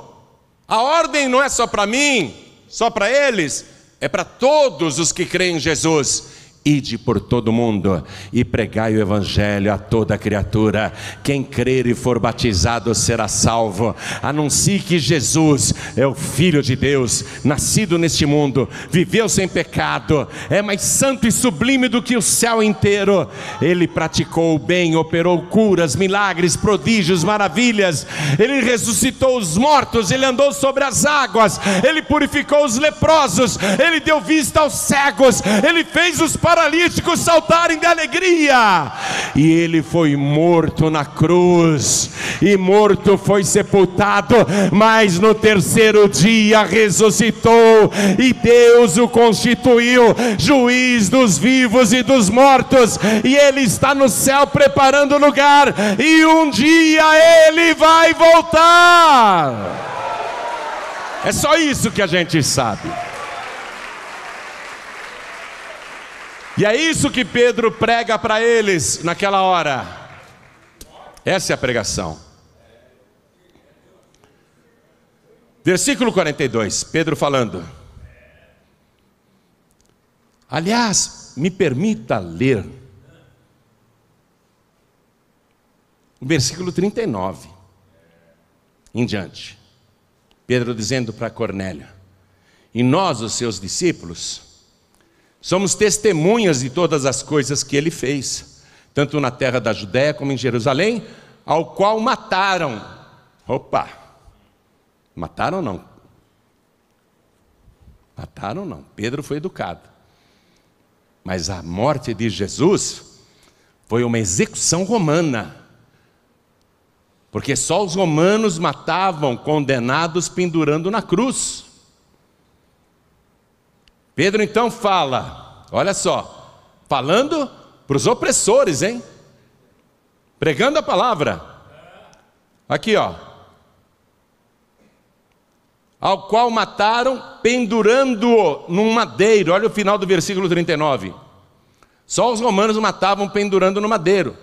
A ordem não é só para mim, só para eles, é para todos os que creem em Jesus. Ide por todo o mundo e pregai o Evangelho a toda criatura. Quem crer e for batizado será salvo. Anuncie que Jesus é o Filho de Deus, nascido neste mundo, viveu sem pecado, é mais santo e sublime do que o céu inteiro. Ele praticou o bem, operou curas, milagres, prodígios, maravilhas. Ele ressuscitou os mortos, ele andou sobre as águas, ele purificou os leprosos, ele deu vista aos cegos, ele fez os para paralíticos saltarem de alegria. E ele foi morto na cruz, e morto foi sepultado, mas no terceiro dia ressuscitou, e Deus o constituiu juiz dos vivos e dos mortos, e ele está no céu preparando lugar, e um dia ele vai voltar. É só isso que a gente sabe. E é isso que Pedro prega para eles naquela hora. Essa é a pregação. Versículo 42, Pedro falando. Aliás, me permita ler o versículo 39 em diante. Pedro dizendo para Cornélio: E nós, os seus discípulos, Somos testemunhas de todas as coisas que ele fez, tanto na terra da Judéia como em Jerusalém, ao qual mataram. Opa! Mataram ou não? Mataram ou não? Pedro foi educado. Mas a morte de Jesus foi uma execução romana. Porque só os romanos matavam condenados pendurando na cruz. Pedro então fala, olha só, falando para os opressores, hein? Pregando a palavra. Aqui, ó. Ao qual mataram, pendurando-o num madeiro. Olha o final do versículo 39. Só os romanos matavam pendurando no madeiro.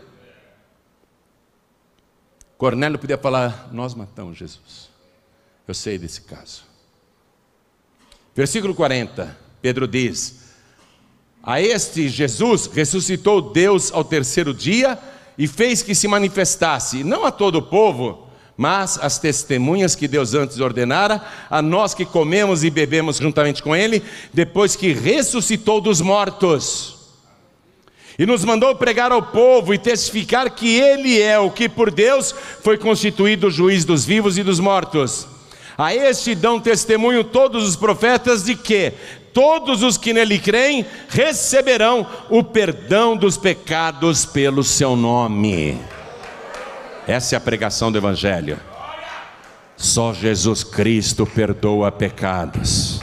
Cornélio podia falar: Nós matamos Jesus. Eu sei desse caso. Versículo 40. Pedro diz: A este Jesus ressuscitou Deus ao terceiro dia e fez que se manifestasse, não a todo o povo, mas as testemunhas que Deus antes ordenara, a nós que comemos e bebemos juntamente com Ele, depois que ressuscitou dos mortos e nos mandou pregar ao povo e testificar que Ele é o que por Deus foi constituído juiz dos vivos e dos mortos. A este dão testemunho todos os profetas de que, todos os que nele creem receberão o perdão dos pecados pelo seu nome. Essa é a pregação do Evangelho. Só Jesus Cristo perdoa pecados.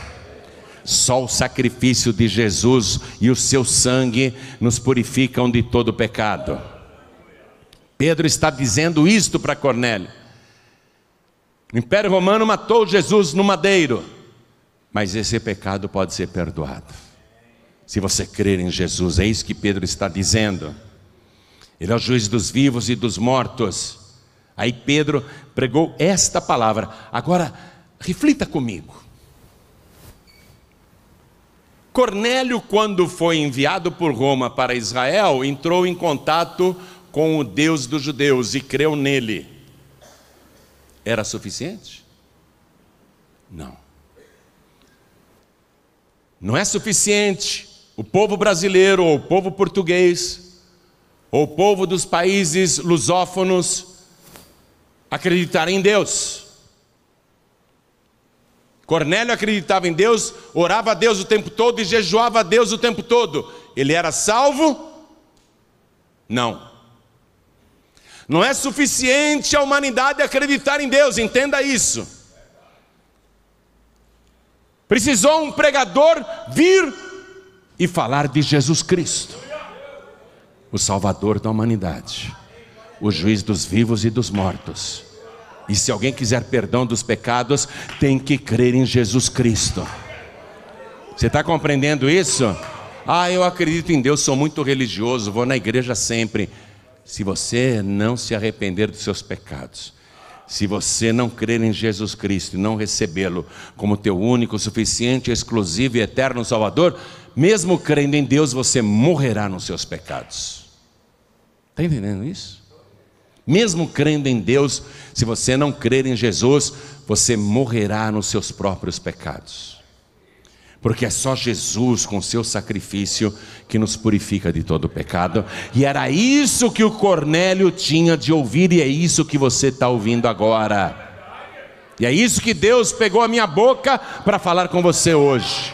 Só o sacrifício de Jesus e o seu sangue nos purificam de todo pecado. Pedro está dizendo isto para Cornélio. O Império Romano matou Jesus no madeiro mas esse pecado pode ser perdoado. Se você crer em Jesus, é isso que Pedro está dizendo. Ele é o juiz dos vivos e dos mortos. Aí Pedro pregou esta palavra. Agora, reflita comigo. Cornélio, quando foi enviado por Roma para Israel, entrou em contato com o Deus dos judeus e creu nele. Era suficiente? Não. Não é suficiente o povo brasileiro ou o povo português ou o povo dos países lusófonos acreditar em Deus. Cornélio acreditava em Deus, orava a Deus o tempo todo e jejuava a Deus o tempo todo. Ele era salvo? Não. Não é suficiente a humanidade acreditar em Deus, entenda isso. Precisou um pregador vir e falar de Jesus Cristo, o Salvador da humanidade, o juiz dos vivos e dos mortos. E se alguém quiser perdão dos pecados, tem que crer em Jesus Cristo. Você está compreendendo isso? Ah, eu acredito em Deus, sou muito religioso, vou na igreja sempre. Se você não se arrepender dos seus pecados, se você não crer em Jesus Cristo e não recebê-lo como teu único, suficiente, exclusivo e eterno Salvador, mesmo crendo em Deus, você morrerá nos seus pecados. Está entendendo isso? Mesmo crendo em Deus, se você não crer em Jesus, você morrerá nos seus próprios pecados porque é só Jesus com seu sacrifício que nos purifica de todo pecado. E era isso que o Cornélio tinha de ouvir, e é isso que você está ouvindo agora. E é isso que Deus pegou a minha boca para falar com você hoje.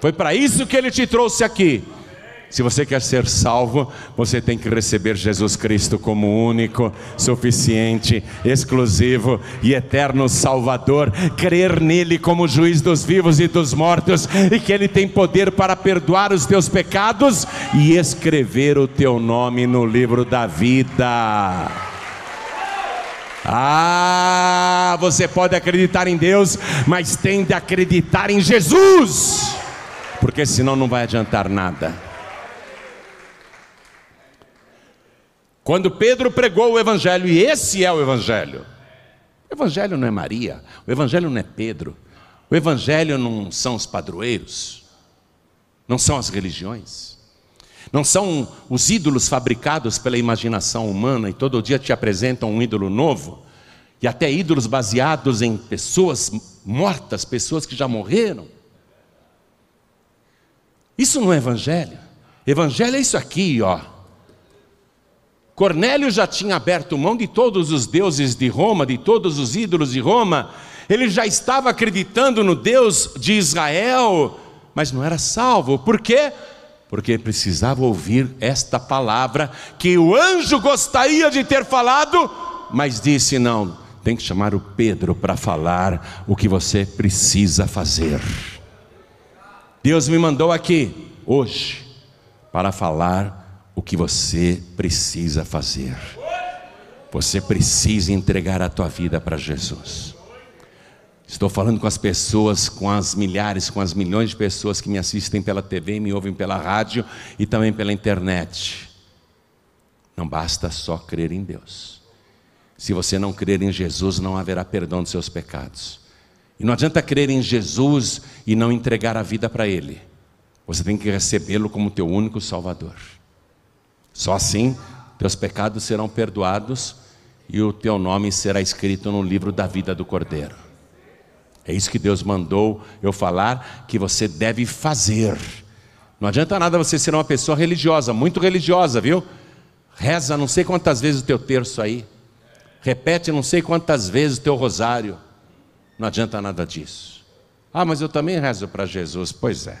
Foi para isso que ele te trouxe aqui se você quer ser salvo, você tem que receber Jesus Cristo como único, suficiente, exclusivo e eterno Salvador, crer nele como juiz dos vivos e dos mortos, e que ele tem poder para perdoar os teus pecados e escrever o teu nome no livro da vida. Ah, você pode acreditar em Deus, mas tem de acreditar em Jesus, porque senão não vai adiantar nada. Quando Pedro pregou o Evangelho, e esse é o Evangelho. O Evangelho não é Maria, o Evangelho não é Pedro, o Evangelho não são os padroeiros, não são as religiões, não são os ídolos fabricados pela imaginação humana e todo dia te apresentam um ídolo novo, e até ídolos baseados em pessoas mortas, pessoas que já morreram. Isso não é Evangelho, Evangelho é isso aqui, ó Cornélio já tinha aberto mão de todos os deuses de Roma, de todos os ídolos de Roma, ele já estava acreditando no Deus de Israel, mas não era salvo. Por quê? Porque precisava ouvir esta palavra que o anjo gostaria de ter falado, mas disse: não, tem que chamar o Pedro para falar o que você precisa fazer. Deus me mandou aqui, hoje, para falar o que você precisa fazer. Você precisa entregar a tua vida para Jesus. Estou falando com as pessoas, com as milhares, com as milhões de pessoas que me assistem pela TV, me ouvem pela rádio e também pela internet. Não basta só crer em Deus. Se você não crer em Jesus, não haverá perdão dos seus pecados. E não adianta crer em Jesus e não entregar a vida para Ele. Você tem que recebê-lo como teu único Salvador. Só assim teus pecados serão perdoados e o teu nome será escrito no livro da vida do Cordeiro. É isso que Deus mandou eu falar que você deve fazer. Não adianta nada você ser uma pessoa religiosa, muito religiosa, viu? Reza não sei quantas vezes o teu terço aí. Repete não sei quantas vezes o teu rosário. Não adianta nada disso. Ah, mas eu também rezo para Jesus. Pois é.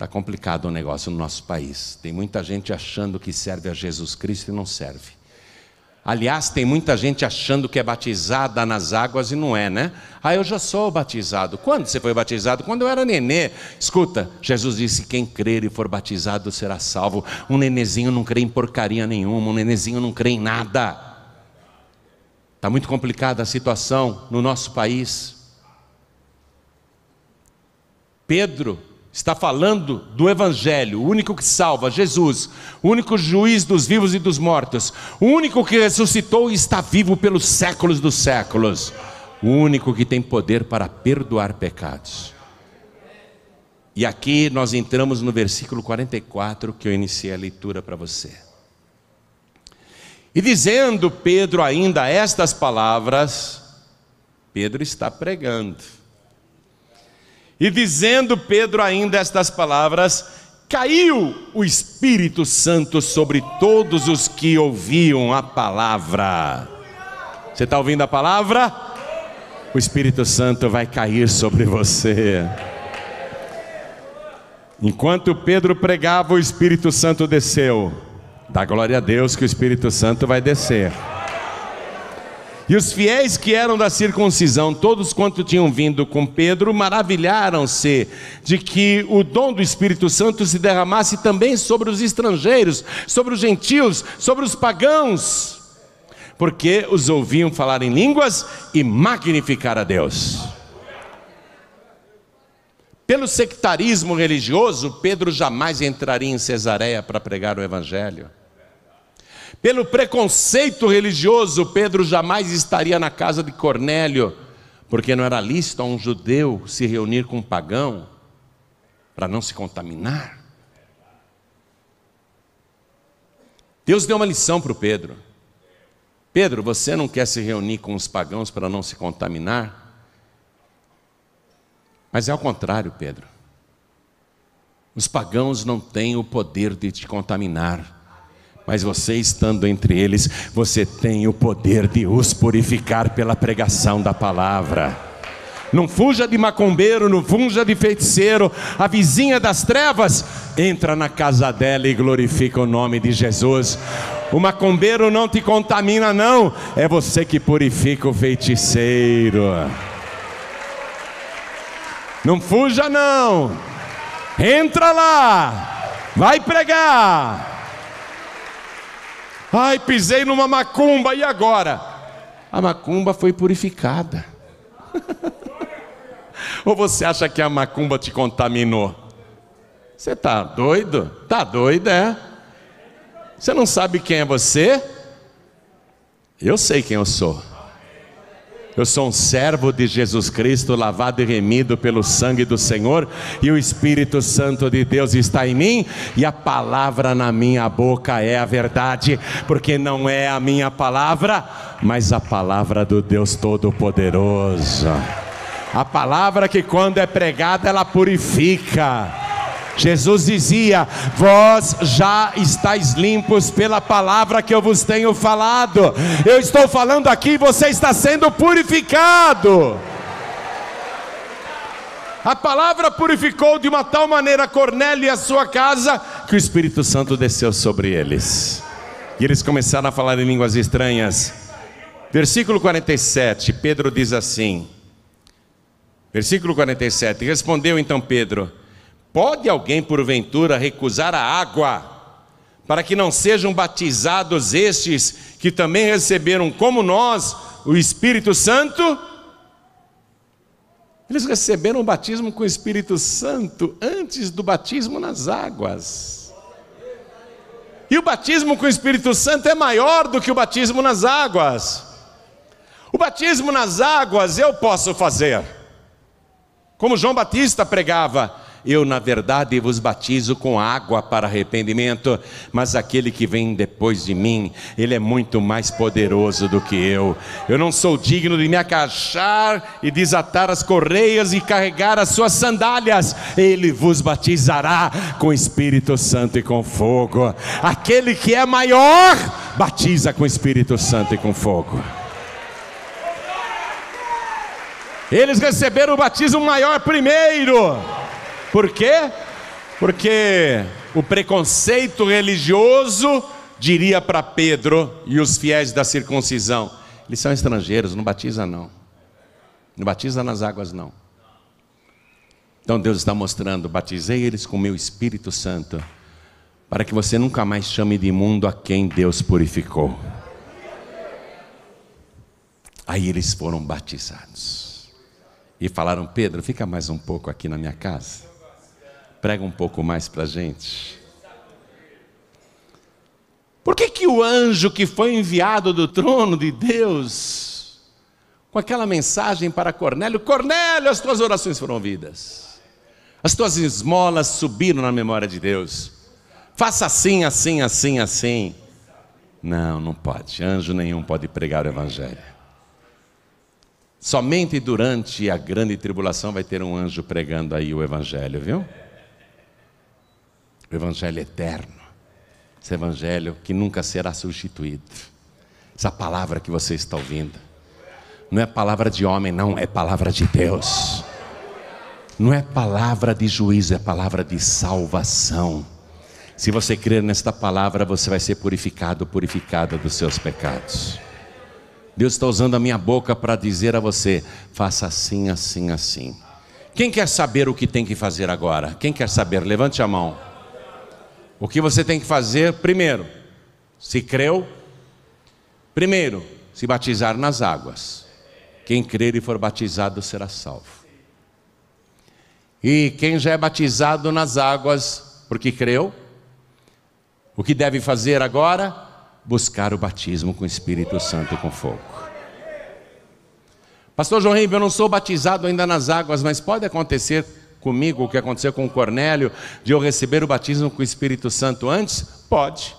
Está complicado o negócio no nosso país. Tem muita gente achando que serve a Jesus Cristo e não serve. Aliás, tem muita gente achando que é batizada nas águas e não é, né? Ah, eu já sou batizado. Quando você foi batizado? Quando eu era nenê. Escuta, Jesus disse: quem crer e for batizado será salvo. Um nenezinho não crê em porcaria nenhuma, um nenezinho não crê em nada. Está muito complicada a situação no nosso país. Pedro, está falando do Evangelho, o único que salva, Jesus, o único juiz dos vivos e dos mortos, o único que ressuscitou e está vivo pelos séculos dos séculos, o único que tem poder para perdoar pecados. E aqui nós entramos no versículo 44 que eu iniciei a leitura para você. E dizendo Pedro ainda estas palavras, Pedro está pregando. E dizendo Pedro ainda estas palavras, caiu o Espírito Santo sobre todos os que ouviam a palavra. Você está ouvindo a palavra? O Espírito Santo vai cair sobre você. Enquanto Pedro pregava, o Espírito Santo desceu. Dá glória a Deus que o Espírito Santo vai descer. E os fiéis que eram da circuncisão, todos quanto tinham vindo com Pedro, maravilharam-se de que o dom do Espírito Santo se derramasse também sobre os estrangeiros, sobre os gentios, sobre os pagãos, porque os ouviam falar em línguas e magnificar a Deus. Pelo sectarismo religioso, Pedro jamais entraria em Cesareia para pregar o Evangelho. Pelo preconceito religioso, Pedro jamais estaria na casa de Cornélio, porque não era lícito a um judeu se reunir com um pagão para não se contaminar. Deus deu uma lição para o Pedro. Pedro, você não quer se reunir com os pagãos para não se contaminar? Mas é ao contrário, Pedro. Os pagãos não têm o poder de te contaminar. Mas você estando entre eles, você tem o poder de os purificar pela pregação da palavra. Não fuja de macumbeiro, não fuja de feiticeiro. A vizinha das trevas entra na casa dela e glorifica o nome de Jesus. O macumbeiro não te contamina, não. É você que purifica o feiticeiro. Não fuja, não. Entra lá. Vai pregar. Ai, pisei numa macumba, e agora? A macumba foi purificada. <laughs> Ou você acha que a macumba te contaminou? Você tá doido? Tá doido, é? Você não sabe quem é você? Eu sei quem eu sou. Eu sou um servo de Jesus Cristo, lavado e remido pelo sangue do Senhor, e o Espírito Santo de Deus está em mim, e a palavra na minha boca é a verdade, porque não é a minha palavra, mas a palavra do Deus Todo-Poderoso. A palavra que quando é pregada, ela purifica Jesus dizia: Vós já estáis limpos pela palavra que eu vos tenho falado. Eu estou falando aqui, você está sendo purificado. A palavra purificou de uma tal maneira Cornélio e a sua casa que o Espírito Santo desceu sobre eles. E eles começaram a falar em línguas estranhas. Versículo 47, Pedro diz assim: Versículo 47: Respondeu então Pedro: Pode alguém, porventura, recusar a água? para que não sejam batizados estes que também receberam, como nós, o Espírito Santo? Eles receberam o batismo com o Espírito Santo antes do batismo nas águas. E o batismo com o Espírito Santo é maior do que o batismo nas águas. O batismo nas águas eu posso fazer, como João Batista pregava, eu, na verdade, vos batizo com água para arrependimento, mas aquele que vem depois de mim, ele é muito mais poderoso do que eu. Eu não sou digno de me acachar e desatar as correias e carregar as suas sandálias. Ele vos batizará com Espírito Santo e com fogo. Aquele que é maior, batiza com Espírito Santo e com fogo. Eles receberam o batismo maior primeiro. Por quê? Porque o preconceito religioso diria para Pedro e os fiéis da circuncisão: eles são estrangeiros, não batiza não. Não batiza nas águas não. Então Deus está mostrando: batizei eles com meu Espírito Santo, para que você nunca mais chame de imundo a quem Deus purificou. Aí eles foram batizados. E falaram: Pedro, fica mais um pouco aqui na minha casa. Prega um pouco mais para a gente. Por que, que o anjo que foi enviado do trono de Deus, com aquela mensagem para Cornélio, Cornélio, as tuas orações foram ouvidas, as tuas esmolas subiram na memória de Deus, faça assim, assim, assim, assim. Não, não pode, anjo nenhum pode pregar o Evangelho. Somente durante a grande tribulação vai ter um anjo pregando aí o Evangelho, viu? o Evangelho eterno, esse Evangelho que nunca será substituído, essa palavra que você está ouvindo, não é palavra de homem, não, é palavra de Deus, não é palavra de juízo, é palavra de salvação. Se você crer nesta palavra, você vai ser purificado, purificada dos seus pecados. Deus está usando a minha boca para dizer a você: faça assim, assim, assim. Quem quer saber o que tem que fazer agora? Quem quer saber? Levante a mão. O que você tem que fazer? Primeiro, se creu, primeiro, se batizar nas águas. Quem crer e for batizado será salvo. E quem já é batizado nas águas, porque creu, o que deve fazer agora? Buscar o batismo com o Espírito Santo e com fogo. Pastor João Henrique, eu não sou batizado ainda nas águas, mas pode acontecer comigo o que aconteceu com o Cornélio, de eu receber o batismo com o Espírito Santo antes? Pode.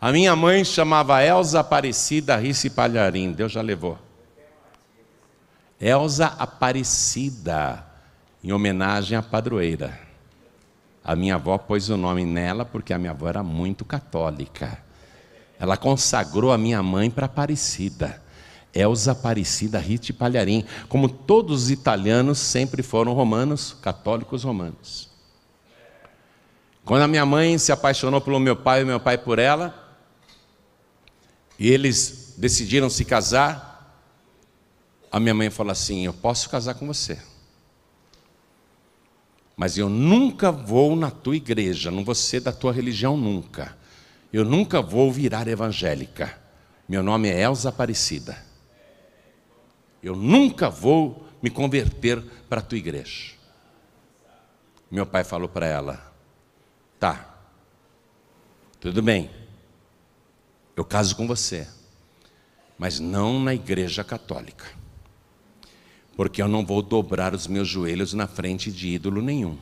A minha mãe chamava Elza Aparecida Risse Palharim, Deus já levou. Elza Aparecida, em homenagem à padroeira. A minha avó pôs o nome nela porque a minha avó era muito católica. Ela consagrou a minha mãe para Aparecida. Elza é Aparecida Rite Palharim, como todos os italianos sempre foram romanos, católicos romanos. Quando a minha mãe se apaixonou pelo meu pai e meu pai por ela, e eles decidiram se casar, a minha mãe falou assim: Eu posso casar com você, mas eu nunca vou na tua igreja, não vou ser da tua religião nunca. Eu nunca vou virar evangélica. Meu nome é Elza Aparecida. Eu nunca vou me converter para a tua igreja. Meu pai falou para ela: Tá, tudo bem, eu caso com você, mas não na igreja católica, porque eu não vou dobrar os meus joelhos na frente de ídolo nenhum.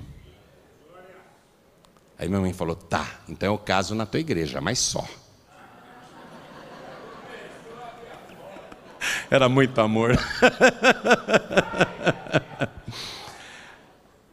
Aí minha mãe falou: Tá, então eu caso na tua igreja, mas só. Era muito amor.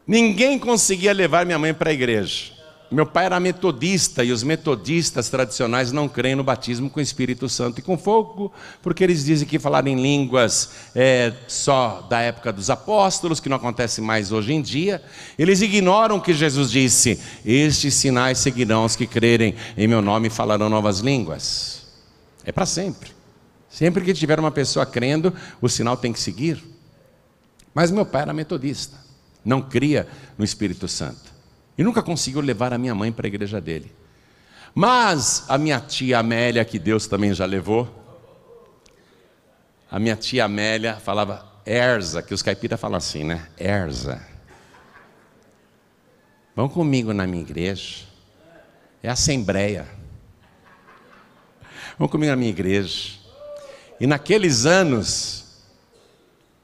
Ninguém conseguia levar minha mãe para a igreja. Meu pai era metodista e os metodistas tradicionais não creem no batismo com o Espírito Santo e com fogo, porque eles dizem que falar em línguas é só da época dos apóstolos, que não acontece mais hoje em dia. Eles ignoram que Jesus disse: Estes sinais seguirão os que crerem em meu nome e falarão novas línguas. É para sempre. Sempre que tiver uma pessoa crendo, o sinal tem que seguir. Mas meu pai era metodista, não cria no Espírito Santo. E nunca conseguiu levar a minha mãe para a igreja dele. Mas a minha tia Amélia, que Deus também já levou, a minha tia Amélia falava Erza, que os caipiras falam assim, né? Erza. Vão comigo na minha igreja. É assembleia. Vão comigo na minha igreja. E naqueles anos,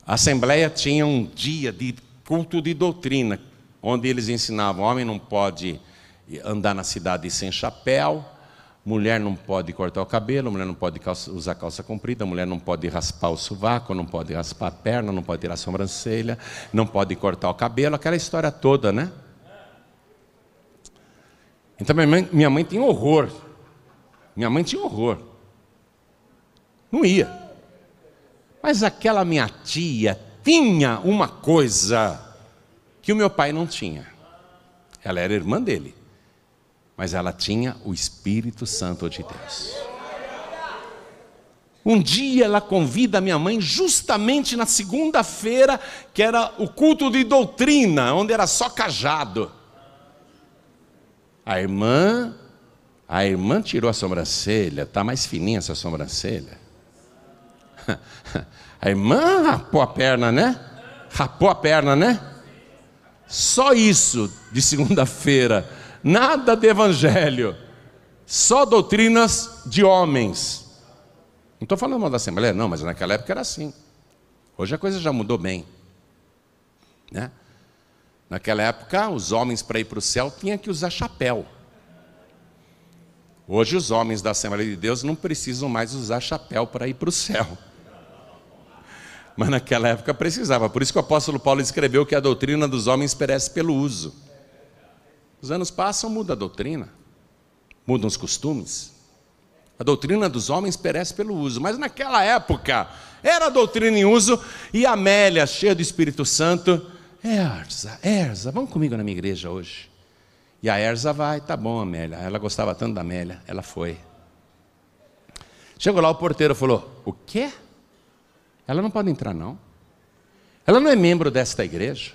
a Assembleia tinha um dia de culto de doutrina, onde eles ensinavam: homem não pode andar na cidade sem chapéu, mulher não pode cortar o cabelo, mulher não pode calça, usar calça comprida, mulher não pode raspar o sovaco, não pode raspar a perna, não pode tirar a sobrancelha, não pode cortar o cabelo, aquela história toda, né? Então minha mãe, minha mãe tinha horror. Minha mãe tinha horror. Não ia. Mas aquela minha tia tinha uma coisa que o meu pai não tinha. Ela era irmã dele, mas ela tinha o Espírito Santo de Deus. Um dia ela convida a minha mãe, justamente na segunda-feira, que era o culto de doutrina, onde era só cajado. A irmã, a irmã tirou a sobrancelha, está mais fininha essa sobrancelha. A irmã rapou a perna, né? Rapou a perna, né? Só isso de segunda-feira. Nada de evangelho. Só doutrinas de homens. Não estou falando mal da Assembleia, não, mas naquela época era assim. Hoje a coisa já mudou bem. Né? Naquela época, os homens para ir para o céu tinham que usar chapéu. Hoje os homens da Assembleia de Deus não precisam mais usar chapéu para ir para o céu mas naquela época precisava. Por isso que o apóstolo Paulo escreveu que a doutrina dos homens perece pelo uso. Os anos passam, muda a doutrina, mudam os costumes. A doutrina dos homens perece pelo uso, mas naquela época era a doutrina em uso e Amélia, cheia do Espírito Santo, é, Erza, Erza, vamos comigo na minha igreja hoje. E a Erza vai, tá bom, Amélia. Ela gostava tanto da Amélia, ela foi. Chegou lá, o porteiro falou: O quê? O quê? Ela não pode entrar, não. Ela não é membro desta igreja.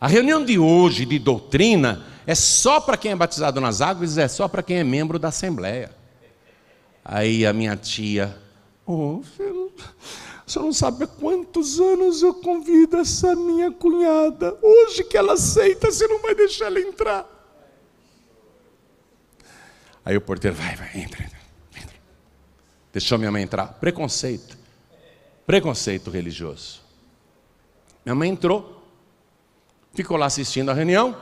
A reunião de hoje de doutrina é só para quem é batizado nas águas, é só para quem é membro da Assembleia. Aí a minha tia, oh, filho, o senhor não sabe há quantos anos eu convido essa minha cunhada. Hoje que ela aceita, você não vai deixar ela entrar. Aí o porteiro, vai, vai, entra, entra. entra. Deixou minha mãe entrar. Preconceito preconceito religioso. Minha mãe entrou, ficou lá assistindo a reunião,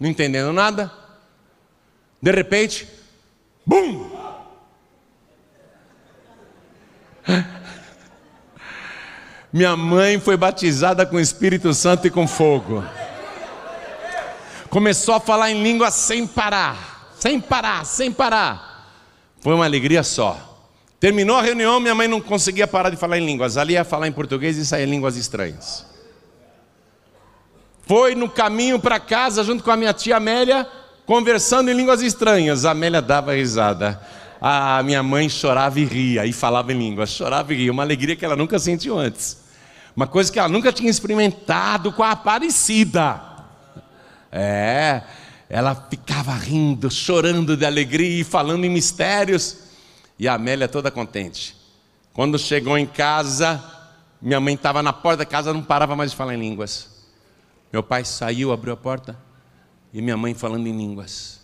não entendendo nada. De repente, bum! Minha mãe foi batizada com o Espírito Santo e com fogo. Começou a falar em língua sem parar, sem parar, sem parar. Foi uma alegria só. Terminou a reunião, minha mãe não conseguia parar de falar em línguas. Ali ia falar em português e saía em línguas estranhas. Foi no caminho para casa junto com a minha tia Amélia, conversando em línguas estranhas. A Amélia dava risada. A minha mãe chorava e ria e falava em línguas. Chorava e ria, uma alegria que ela nunca sentiu antes. Uma coisa que ela nunca tinha experimentado com a Aparecida. É, ela ficava rindo, chorando de alegria e falando em mistérios. E a Amélia toda contente. Quando chegou em casa, minha mãe estava na porta da casa, não parava mais de falar em línguas. Meu pai saiu, abriu a porta e minha mãe falando em línguas.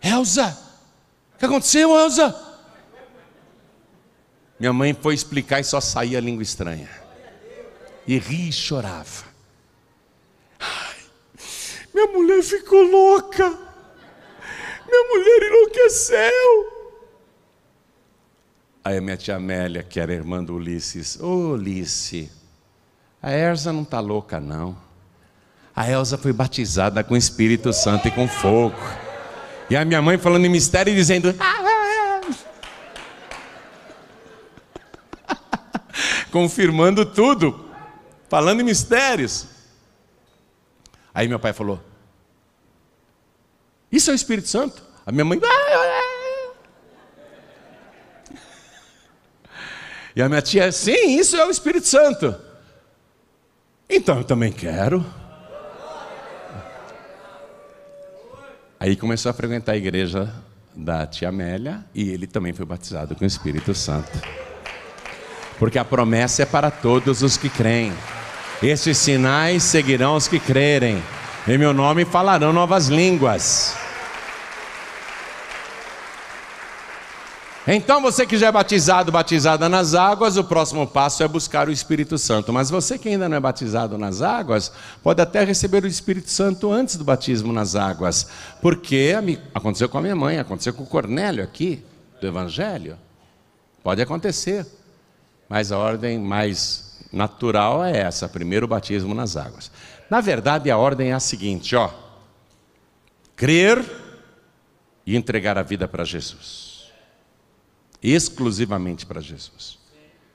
Elza, o que aconteceu, Elza? Minha mãe foi explicar e só saía a língua estranha. E ria e chorava. Ai, minha mulher ficou louca. Minha mulher enlouqueceu. Aí a minha tia Amélia, que era irmã do Ulisses, ô oh, Ulisse, a Elsa não está louca, não. A Elsa foi batizada com o Espírito Santo e com fogo. E a minha mãe falando em mistério e dizendo. Ah, ah, ah. <laughs> Confirmando tudo. Falando em mistérios. Aí meu pai falou: Isso é o Espírito Santo? A minha mãe. Ah! E a minha tia, é, sim, isso é o Espírito Santo. Então eu também quero. Aí começou a frequentar a igreja da tia Amélia e ele também foi batizado com o Espírito Santo. Porque a promessa é para todos os que creem. Estes sinais seguirão os que crerem. Em meu nome falarão novas línguas. Então, você que já é batizado, batizada nas águas, o próximo passo é buscar o Espírito Santo. Mas você que ainda não é batizado nas águas, pode até receber o Espírito Santo antes do batismo nas águas. Porque aconteceu com a minha mãe, aconteceu com o Cornélio aqui, do Evangelho. Pode acontecer. Mas a ordem mais natural é essa: primeiro o batismo nas águas. Na verdade, a ordem é a seguinte: ó, crer e entregar a vida para Jesus exclusivamente para Jesus.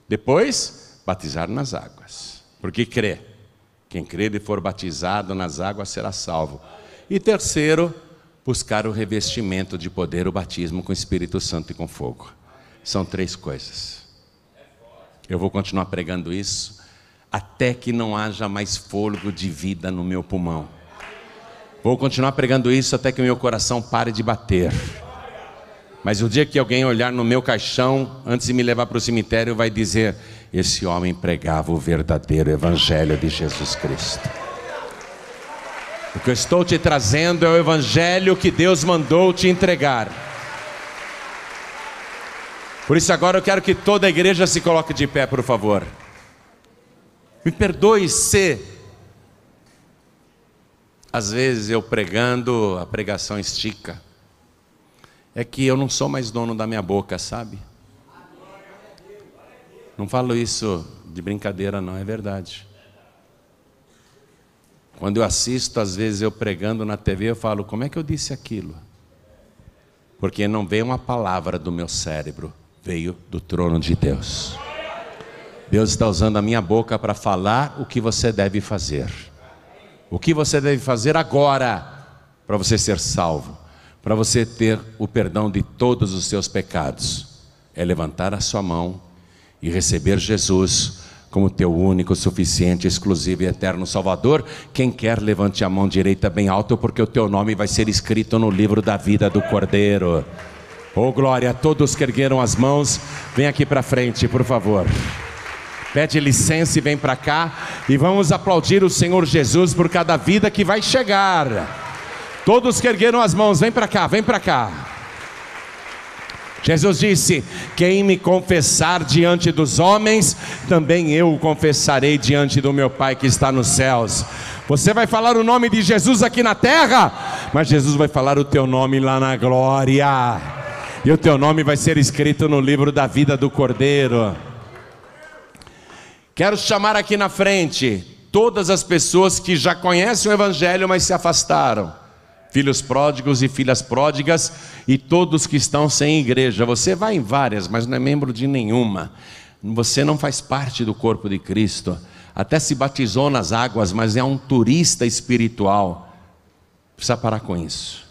Depois, batizar nas águas, porque crê. Quem crer e for batizado nas águas será salvo. E terceiro, buscar o revestimento de poder, o batismo com o Espírito Santo e com fogo. São três coisas. Eu vou continuar pregando isso até que não haja mais fôlego de vida no meu pulmão. Vou continuar pregando isso até que meu coração pare de bater. Mas o dia que alguém olhar no meu caixão, antes de me levar para o cemitério, vai dizer: Esse homem pregava o verdadeiro Evangelho de Jesus Cristo. O que eu estou te trazendo é o Evangelho que Deus mandou te entregar. Por isso, agora eu quero que toda a igreja se coloque de pé, por favor. Me perdoe se, às vezes eu pregando, a pregação estica é que eu não sou mais dono da minha boca, sabe? Não falo isso de brincadeira, não, é verdade. Quando eu assisto, às vezes eu pregando na TV, eu falo: como é que eu disse aquilo? Porque não veio uma palavra do meu cérebro, veio do trono de Deus. Deus está usando a minha boca para falar o que você deve fazer. O que você deve fazer agora para você ser salvo? para você ter o perdão de todos os seus pecados é levantar a sua mão e receber Jesus como teu único, suficiente, exclusivo e eterno Salvador. Quem quer, levante a mão direita bem alto, porque o teu nome vai ser escrito no livro da vida do Cordeiro. Oh glória, a todos que ergueram as mãos, vem aqui para frente, por favor. Pede licença e vem para cá e vamos aplaudir o Senhor Jesus por cada vida que vai chegar. Todos que ergueram as mãos, vem para cá, vem para cá. Jesus disse: Quem me confessar diante dos homens, também eu o confessarei diante do meu Pai que está nos céus. Você vai falar o nome de Jesus aqui na terra, mas Jesus vai falar o teu nome lá na glória. E o teu nome vai ser escrito no livro da vida do Cordeiro. Quero chamar aqui na frente todas as pessoas que já conhecem o Evangelho, mas se afastaram filhos pródigos e filhas pródigas e todos que estão sem igreja. Você vai em várias, mas não é membro de nenhuma. Você não faz parte do corpo de Cristo. Até se batizou nas águas, mas é um turista espiritual. Precisa parar com isso.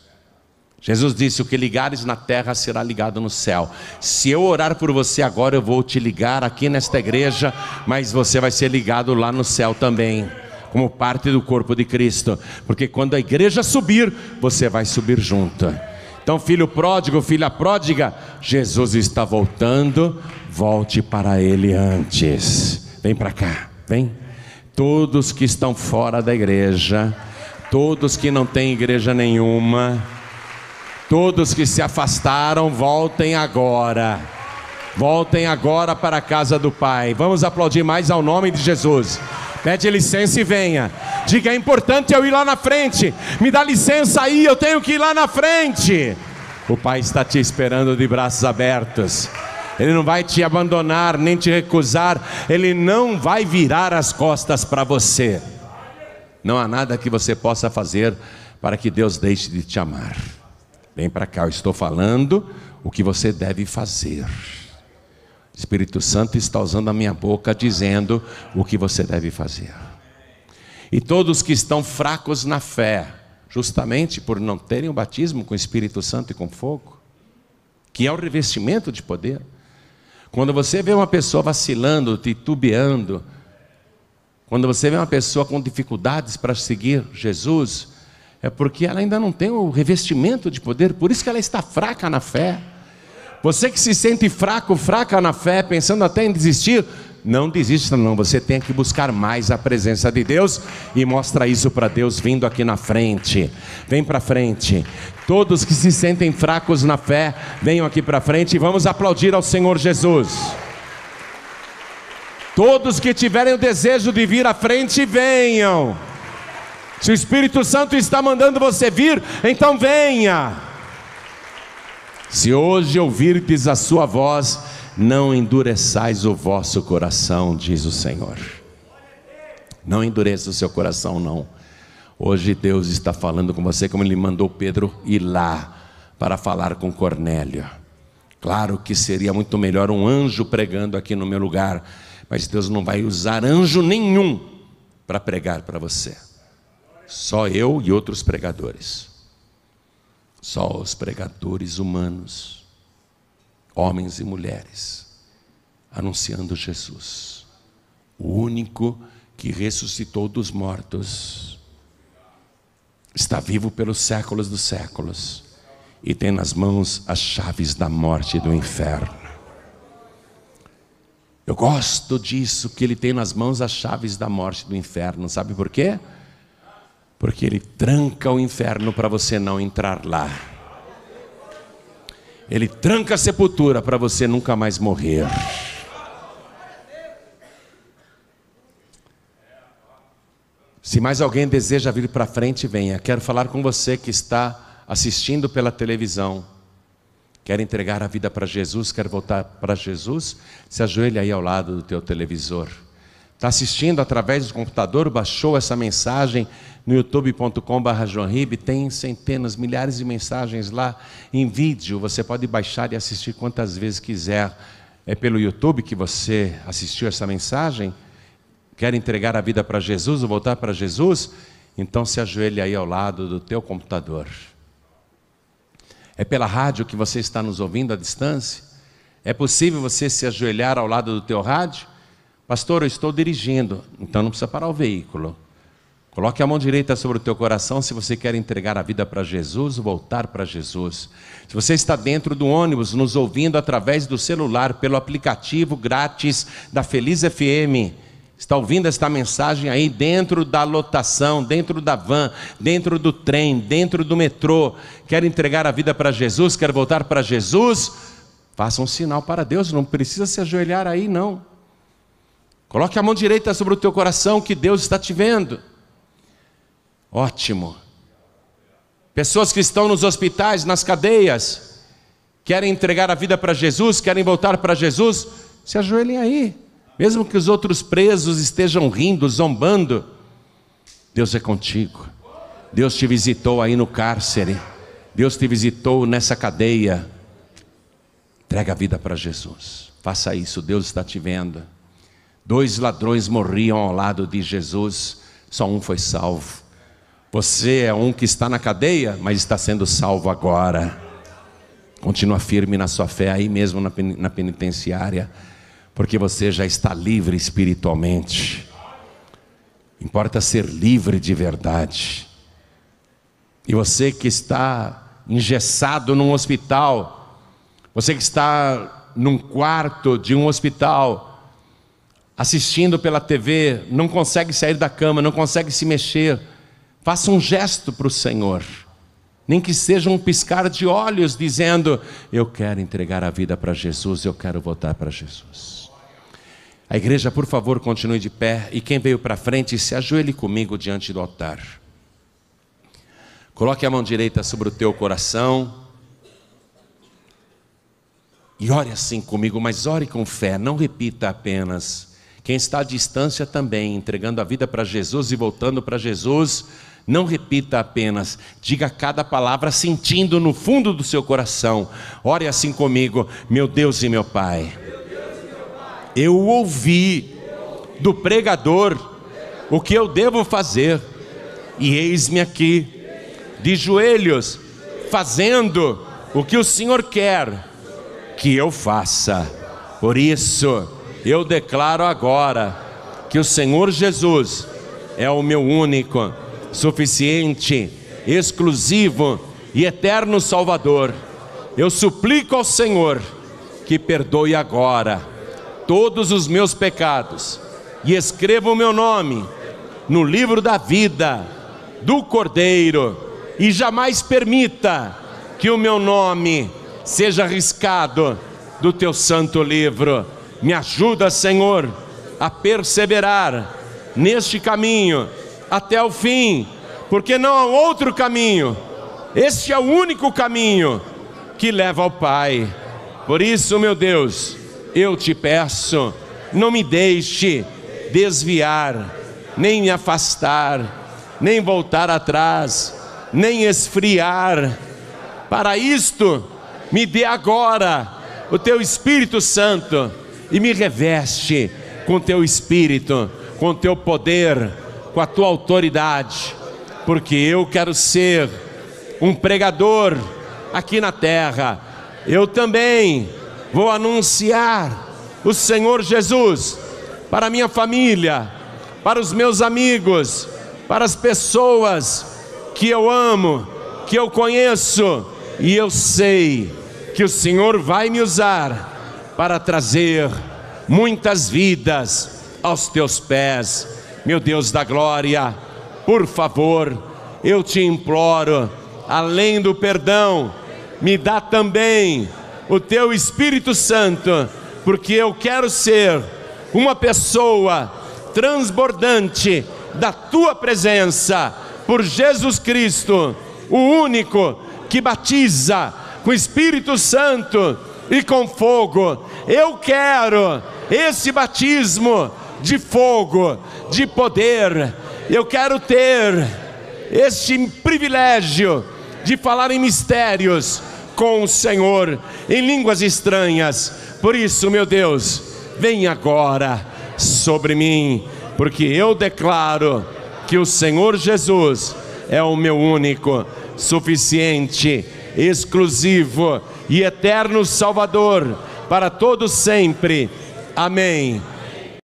Jesus disse: O que ligares na terra será ligado no céu. Se eu orar por você agora, eu vou te ligar aqui nesta igreja, mas você vai ser ligado lá no céu também como parte do corpo de Cristo, porque quando a igreja subir, você vai subir junto. Então, filho pródigo, filha pródiga, Jesus está voltando, volte para Ele antes. Vem para cá, vem. Todos que estão fora da igreja, todos que não têm igreja nenhuma, todos que se afastaram, voltem agora. Voltem agora para a casa do Pai. Vamos aplaudir mais ao nome de Jesus. Pede licença e venha. Diga, é importante eu ir lá na frente. Me dá licença aí, eu tenho que ir lá na frente. O Pai está te esperando de braços abertos. Ele não vai te abandonar, nem te recusar. Ele não vai virar as costas para você. Não há nada que você possa fazer para que Deus deixe de te amar. Vem para cá, eu estou falando o que você deve fazer. Espírito Santo está usando a minha boca dizendo o que você deve fazer. E todos que estão fracos na fé, justamente por não terem o batismo com o Espírito Santo e com fogo, que é o revestimento de poder. Quando você vê uma pessoa vacilando, titubeando, quando você vê uma pessoa com dificuldades para seguir Jesus, é porque ela ainda não tem o revestimento de poder, por isso que ela está fraca na fé. Você que se sente fraco, fraca na fé, pensando até em desistir, não desista não, você tem que buscar mais a presença de Deus e mostra isso para Deus vindo aqui na frente. Vem para frente. Todos que se sentem fracos na fé, venham aqui para frente e vamos aplaudir ao Senhor Jesus. Todos que tiverem o desejo de vir à frente, venham. Se o Espírito Santo está mandando você vir, então venha. Se hoje ouvirdes a sua voz, não endureçais o vosso coração, diz o Senhor. Não endureça o seu coração, não. Hoje Deus está falando com você, como Ele mandou Pedro ir lá para falar com Cornélio. Claro que seria muito melhor um anjo pregando aqui no meu lugar, mas Deus não vai usar anjo nenhum para pregar para você. Só eu e outros pregadores. Só os pregadores humanos, homens e mulheres, anunciando Jesus, o único que ressuscitou dos mortos, está vivo pelos séculos dos séculos e tem nas mãos as chaves da morte e do inferno. Eu gosto disso, que ele tem nas mãos as chaves da morte e do inferno, sabe por quê? Porque ele tranca o inferno para você não entrar lá. Ele tranca a sepultura para você nunca mais morrer. Se mais alguém deseja vir para frente, venha. Quero falar com você que está assistindo pela televisão. Quer entregar a vida para Jesus, quer voltar para Jesus? Se ajoelha aí ao lado do teu televisor. Está assistindo através do computador, baixou essa mensagem, no youtube.com.br tem centenas, milhares de mensagens lá em vídeo. Você pode baixar e assistir quantas vezes quiser. É pelo YouTube que você assistiu essa mensagem? Quer entregar a vida para Jesus ou voltar para Jesus? Então se ajoelhe aí ao lado do teu computador. É pela rádio que você está nos ouvindo à distância? É possível você se ajoelhar ao lado do teu rádio? Pastor, eu estou dirigindo, então não precisa parar o veículo. Coloque a mão direita sobre o teu coração se você quer entregar a vida para Jesus, voltar para Jesus. Se você está dentro do ônibus, nos ouvindo através do celular, pelo aplicativo grátis da Feliz FM, está ouvindo esta mensagem aí dentro da lotação, dentro da van, dentro do trem, dentro do metrô, quer entregar a vida para Jesus, quer voltar para Jesus, faça um sinal para Deus, não precisa se ajoelhar aí não. Coloque a mão direita sobre o teu coração que Deus está te vendo. Ótimo. Pessoas que estão nos hospitais, nas cadeias, querem entregar a vida para Jesus, querem voltar para Jesus, se ajoelhem aí. Mesmo que os outros presos estejam rindo, zombando, Deus é contigo. Deus te visitou aí no cárcere. Deus te visitou nessa cadeia. Entrega a vida para Jesus. Faça isso, Deus está te vendo. Dois ladrões morriam ao lado de Jesus, só um foi salvo. Você é um que está na cadeia, mas está sendo salvo agora. Continua firme na sua fé, aí mesmo na penitenciária, porque você já está livre espiritualmente. Importa ser livre de verdade. E você que está engessado num hospital, você que está num quarto de um hospital, assistindo pela TV, não consegue sair da cama, não consegue se mexer, Faça um gesto para o Senhor. Nem que seja um piscar de olhos, dizendo: Eu quero entregar a vida para Jesus, eu quero voltar para Jesus. A igreja, por favor, continue de pé e quem veio para frente, se ajoelhe comigo diante do altar. Coloque a mão direita sobre o teu coração. E ore assim comigo, mas ore com fé, não repita apenas. Quem está à distância também, entregando a vida para Jesus e voltando para Jesus, não repita apenas, diga cada palavra sentindo no fundo do seu coração. Ore assim comigo, meu Deus e meu Pai. Eu ouvi do pregador o que eu devo fazer, e eis-me aqui, de joelhos, fazendo o que o Senhor quer que eu faça. Por isso, eu declaro agora que o Senhor Jesus é o meu único suficiente, exclusivo e eterno Salvador, eu suplico ao Senhor que perdoe agora todos os meus pecados e escreva o meu nome no livro da vida do Cordeiro e jamais permita que o meu nome seja arriscado do teu santo livro. Me ajuda, Senhor, a perseverar neste caminho até o fim, porque não há outro caminho. Este é o único caminho que leva ao Pai. Por isso, meu Deus, eu te peço, não me deixe desviar, nem me afastar, nem voltar atrás, nem esfriar. Para isto, me dê agora o teu Espírito Santo e me reveste com teu Espírito, com teu poder com a tua autoridade, porque eu quero ser um pregador aqui na terra. Eu também vou anunciar o Senhor Jesus para minha família, para os meus amigos, para as pessoas que eu amo, que eu conheço, e eu sei que o Senhor vai me usar para trazer muitas vidas aos teus pés meu Deus da glória, por favor, eu te imploro, além do perdão, me dá também o teu Espírito Santo, porque eu quero ser uma pessoa transbordante da tua presença, por Jesus Cristo, o único que batiza com Espírito Santo e com fogo. Eu quero esse batismo de fogo, de poder. Eu quero ter este privilégio de falar em mistérios com o Senhor, em línguas estranhas. Por isso, meu Deus, vem agora sobre mim, porque eu declaro que o Senhor Jesus é o meu único, suficiente, exclusivo e eterno Salvador para todos sempre. Amém.